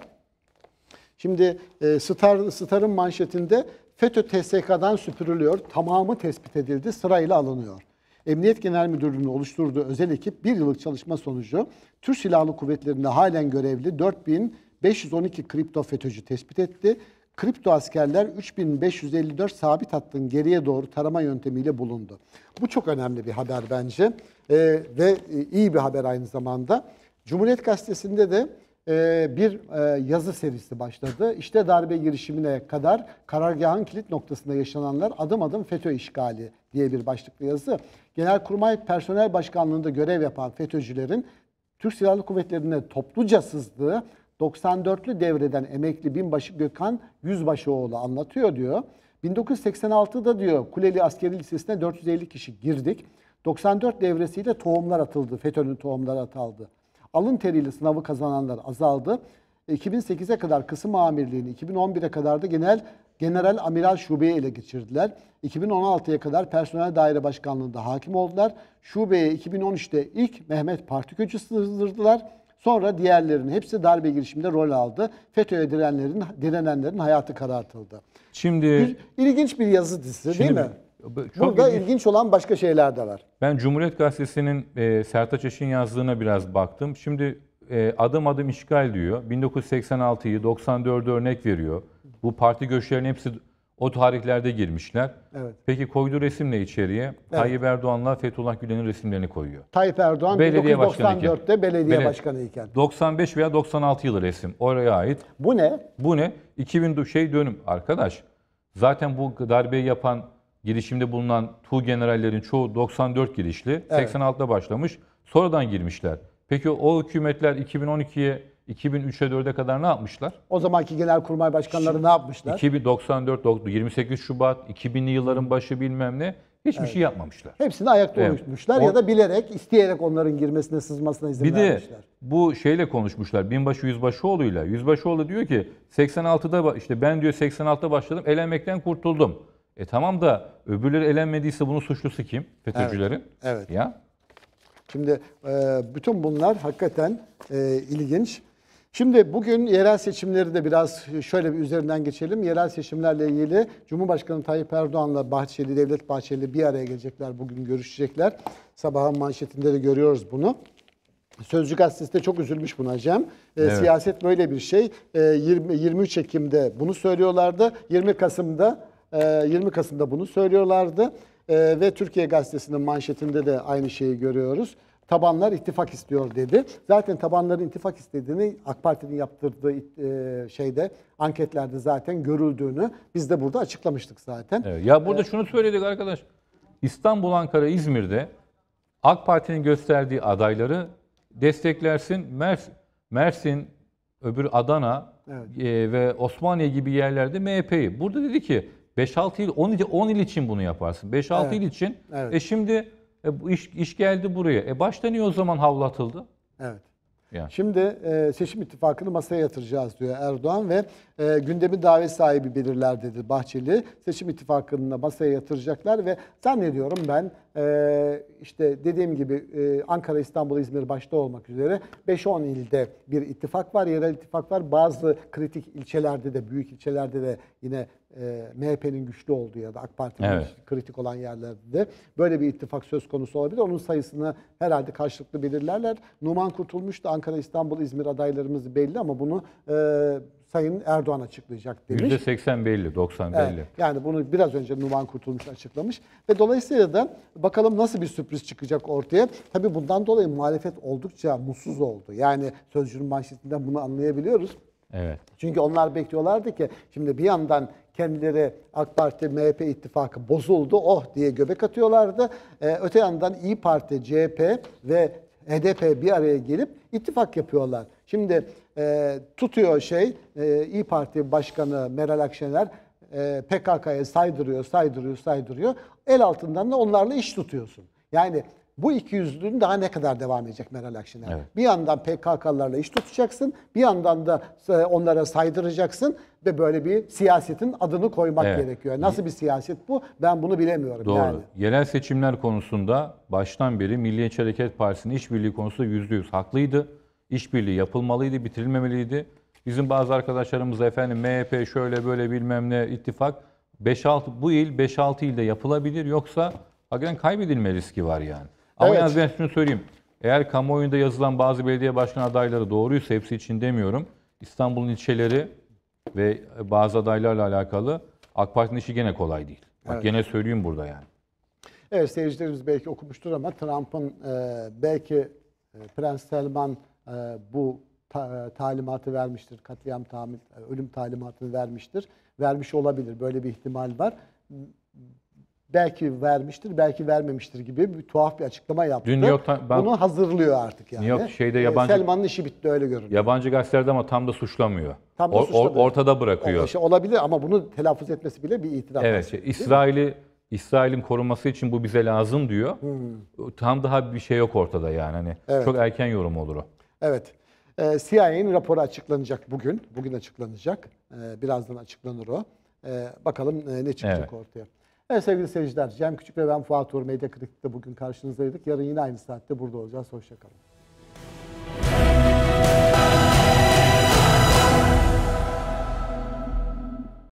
Şimdi e, Star Star'ın manşetinde FETÖ TSK'dan süpürülüyor, tamamı tespit edildi, sırayla alınıyor. Emniyet Genel Müdürlüğü'nün oluşturduğu özel ekip bir yıllık çalışma sonucu Türk Silahlı Kuvvetleri'nde halen görevli 4512 kripto FETÖ'cü tespit etti. Kripto askerler 3554 sabit hattın geriye doğru tarama yöntemiyle bulundu. Bu çok önemli bir haber bence ee, ve e, iyi bir haber aynı zamanda. Cumhuriyet Gazetesi'nde de e, bir e, yazı serisi başladı. İşte darbe girişimine kadar karargahın kilit noktasında yaşananlar adım adım FETÖ işgali diye bir başlıklı yazı. Genelkurmay Personel Başkanlığı'nda görev yapan FETÖ'cülerin Türk Silahlı Kuvvetleri'ne topluca sızdığı 94'lü devreden emekli binbaşı Gökhan Yüzbaşıoğlu anlatıyor diyor. 1986'da diyor Kuleli Askeri Lisesi'ne 450 kişi girdik. 94 devresiyle tohumlar atıldı. FETÖ'nün tohumları atıldı. Alın teriyle sınavı kazananlar azaldı. 2008'e kadar kısım amirliğini, 2011'e kadar da genel General Amiral Şube'yi ele geçirdiler. 2016'ya kadar Personel Daire Başkanlığı'nda hakim oldular. Şube'ye 2013'te ilk Mehmet Partiköç'ü sızdırdılar. Sonra diğerlerinin hepsi darbe girişiminde rol aldı. FETÖ'ye direnenlerin, direnenlerin hayatı karartıldı. Şimdi bir, ilginç bir yazı dizisi şimdi, değil mi? Çok Burada ilginç. ilginç olan başka şeyler de var. Ben Cumhuriyet Gazetesi'nin e, Sertaç Eş'in yazdığına biraz baktım. Şimdi e, adım adım işgal diyor. 1986'yı, 94'ü örnek veriyor. Bu parti göçlerinin hepsi o tarihlerde girmişler. Evet. Peki koyduğu ne içeriye evet. Tayyip Erdoğan'la Fethullah Gülen'in resimlerini koyuyor. Tayyip Erdoğan belediye 1994'te belediye Beled başkanıyken. 95 veya 96 yılı resim oraya ait. Bu ne? Bu ne? 2000 şey dönüm arkadaş. Zaten bu darbeyi yapan girişimde bulunan Tu generallerin çoğu 94 girişli. Evet. 86'da başlamış. Sonradan girmişler. Peki o hükümetler 2012'ye 2003'e 4'e kadar ne yapmışlar? O zamanki genelkurmay başkanları Şimdi, ne yapmışlar? 2094, 28 Şubat, 2000'li yılların başı bilmem ne. Hiçbir evet. şey yapmamışlar. Hepsini ayakta evet. uyutmuşlar ya da bilerek, isteyerek onların girmesine, sızmasına izin bir vermişler. Bir de bu şeyle konuşmuşlar. Binbaşı Yüzbaşıoğlu'yla. Yüzbaşıoğlu diyor ki 86'da işte ben diyor 86'da başladım, elenmekten kurtuldum. E tamam da öbürleri elenmediyse bunu suçlusu kim? FETÖ'cülerin. Evet. evet. Ya. Şimdi e, bütün bunlar hakikaten e, ilginç. Şimdi bugün yerel seçimleri de biraz şöyle bir üzerinden geçelim. Yerel seçimlerle ilgili Cumhurbaşkanı Tayyip Erdoğan'la Bahçeli, Devlet Bahçeli bir araya gelecekler. Bugün görüşecekler. Sabahın manşetinde de görüyoruz bunu. Sözcü gazetesi de çok üzülmüş buna Cem. E, evet. siyaset böyle bir şey. 20, e, 23 Ekim'de bunu söylüyorlardı. 20 Kasım'da 20 ee, Kasım'da bunu söylüyorlardı. Ee, ve Türkiye Gazetesi'nin manşetinde de aynı şeyi görüyoruz. Tabanlar ittifak istiyor dedi. Zaten tabanların ittifak istediğini AK Parti'nin yaptırdığı e, şeyde anketlerde zaten görüldüğünü biz de burada açıklamıştık zaten. Evet, ya burada ee, şunu söyledik arkadaş. İstanbul, Ankara, İzmir'de AK Parti'nin gösterdiği adayları desteklersin. Mers, Mersin, öbür Adana evet. e, ve Osmaniye gibi yerlerde MHP'yi. Burada dedi ki 5-6 yıl 10 il, 10 yıl için bunu yaparsın. 5-6 evet. yıl için. Evet. E şimdi e, bu iş, iş geldi buraya. E başta niye o zaman havlatıldı? Evet. Yani. Şimdi e, seçim ittifakını masaya yatıracağız diyor Erdoğan ve e, gündemin davet sahibi belirler dedi Bahçeli. Seçim ittifakını masaya yatıracaklar ve zannediyorum ben e, işte dediğim gibi e, Ankara, İstanbul, İzmir başta olmak üzere 5-10 ilde bir ittifak var, yerel ittifak var. Bazı kritik ilçelerde de, büyük ilçelerde de yine e, MHP'nin güçlü olduğu ya da AK Parti'nin evet. kritik olan yerlerde böyle bir ittifak söz konusu olabilir. Onun sayısını herhalde karşılıklı belirlerler. Numan Kurtulmuş Ankara, İstanbul, İzmir adaylarımız belli ama bunu e, Sayın Erdoğan açıklayacak demiş. %80 belli, 90 belli. Evet, yani bunu biraz önce Numan Kurtulmuş açıklamış. Ve dolayısıyla da bakalım nasıl bir sürpriz çıkacak ortaya. Tabii bundan dolayı muhalefet oldukça mutsuz oldu. Yani sözcünün manşetinden bunu anlayabiliyoruz. Evet. Çünkü onlar bekliyorlardı ki şimdi bir yandan kendileri AK Parti MHP ittifakı bozuldu oh diye göbek atıyorlardı. Ee, öte yandan İyi Parti, CHP ve HDP bir araya gelip ittifak yapıyorlar. Şimdi e, tutuyor şey e, İyi Parti Başkanı Meral Akşener e, PKK'ya saydırıyor, saydırıyor, saydırıyor. El altından da onlarla iş tutuyorsun. Yani bu iki yüzlülüğün daha ne kadar devam edecek Meral Akşener? Evet. Bir yandan PKK'larla iş tutacaksın, bir yandan da e, onlara saydıracaksın ve böyle bir siyasetin adını koymak evet. gerekiyor. Nasıl bir siyaset bu? Ben bunu bilemiyorum Doğru. yani. Yerel seçimler konusunda baştan beri Milliyetçi Hareket Partisi'nin işbirliği konusunda yüzde yüz haklıydı. İşbirliği yapılmalıydı, bitirilmemeliydi. Bizim bazı arkadaşlarımız efendim MHP şöyle böyle bilmem ne ittifak 5-6 bu il 5-6 ilde yapılabilir yoksa hakikaten kaybedilme riski var yani. Ama evet. yalnız ben şunu söyleyeyim. Eğer kamuoyunda yazılan bazı belediye başkan adayları doğruysa hepsi için demiyorum. İstanbul'un ilçeleri ve bazı adaylarla alakalı AK Parti'nin işi gene kolay değil. Bak evet. gene söyleyeyim burada yani. Evet seyircilerimiz belki okumuştur ama Trump'ın e, belki e, Prens Selman e, bu ta, e, talimatı vermiştir. Katliam tamir, e, ölüm talimatını vermiştir. Vermiş olabilir. Böyle bir ihtimal var belki vermiştir, belki vermemiştir gibi bir tuhaf bir açıklama yaptı. Dün New York, ben, Bunu hazırlıyor artık yani. New York şeyde ee, yabancı, Selman'ın işi bitti öyle görünüyor. Yabancı gazetelerde ama tam da suçlamıyor. Tam da or, ortada bırakıyor. Yani şey olabilir ama bunu telaffuz etmesi bile bir itiraf. Evet, şey, İsrail'i İsrail'in korunması için bu bize lazım diyor. Hmm. Tam daha bir şey yok ortada yani. Hani evet. Çok erken yorum olur o. Evet. Ee, CIA'nin raporu açıklanacak bugün. Bugün açıklanacak. Ee, birazdan açıklanır o. Ee, bakalım e, ne çıkacak evet. ortaya. Evet sevgili seyirciler, Cem Küçük ve ben Fuat Uğur Medya Kritik'te bugün karşınızdaydık. Yarın yine aynı saatte burada olacağız. Hoşçakalın.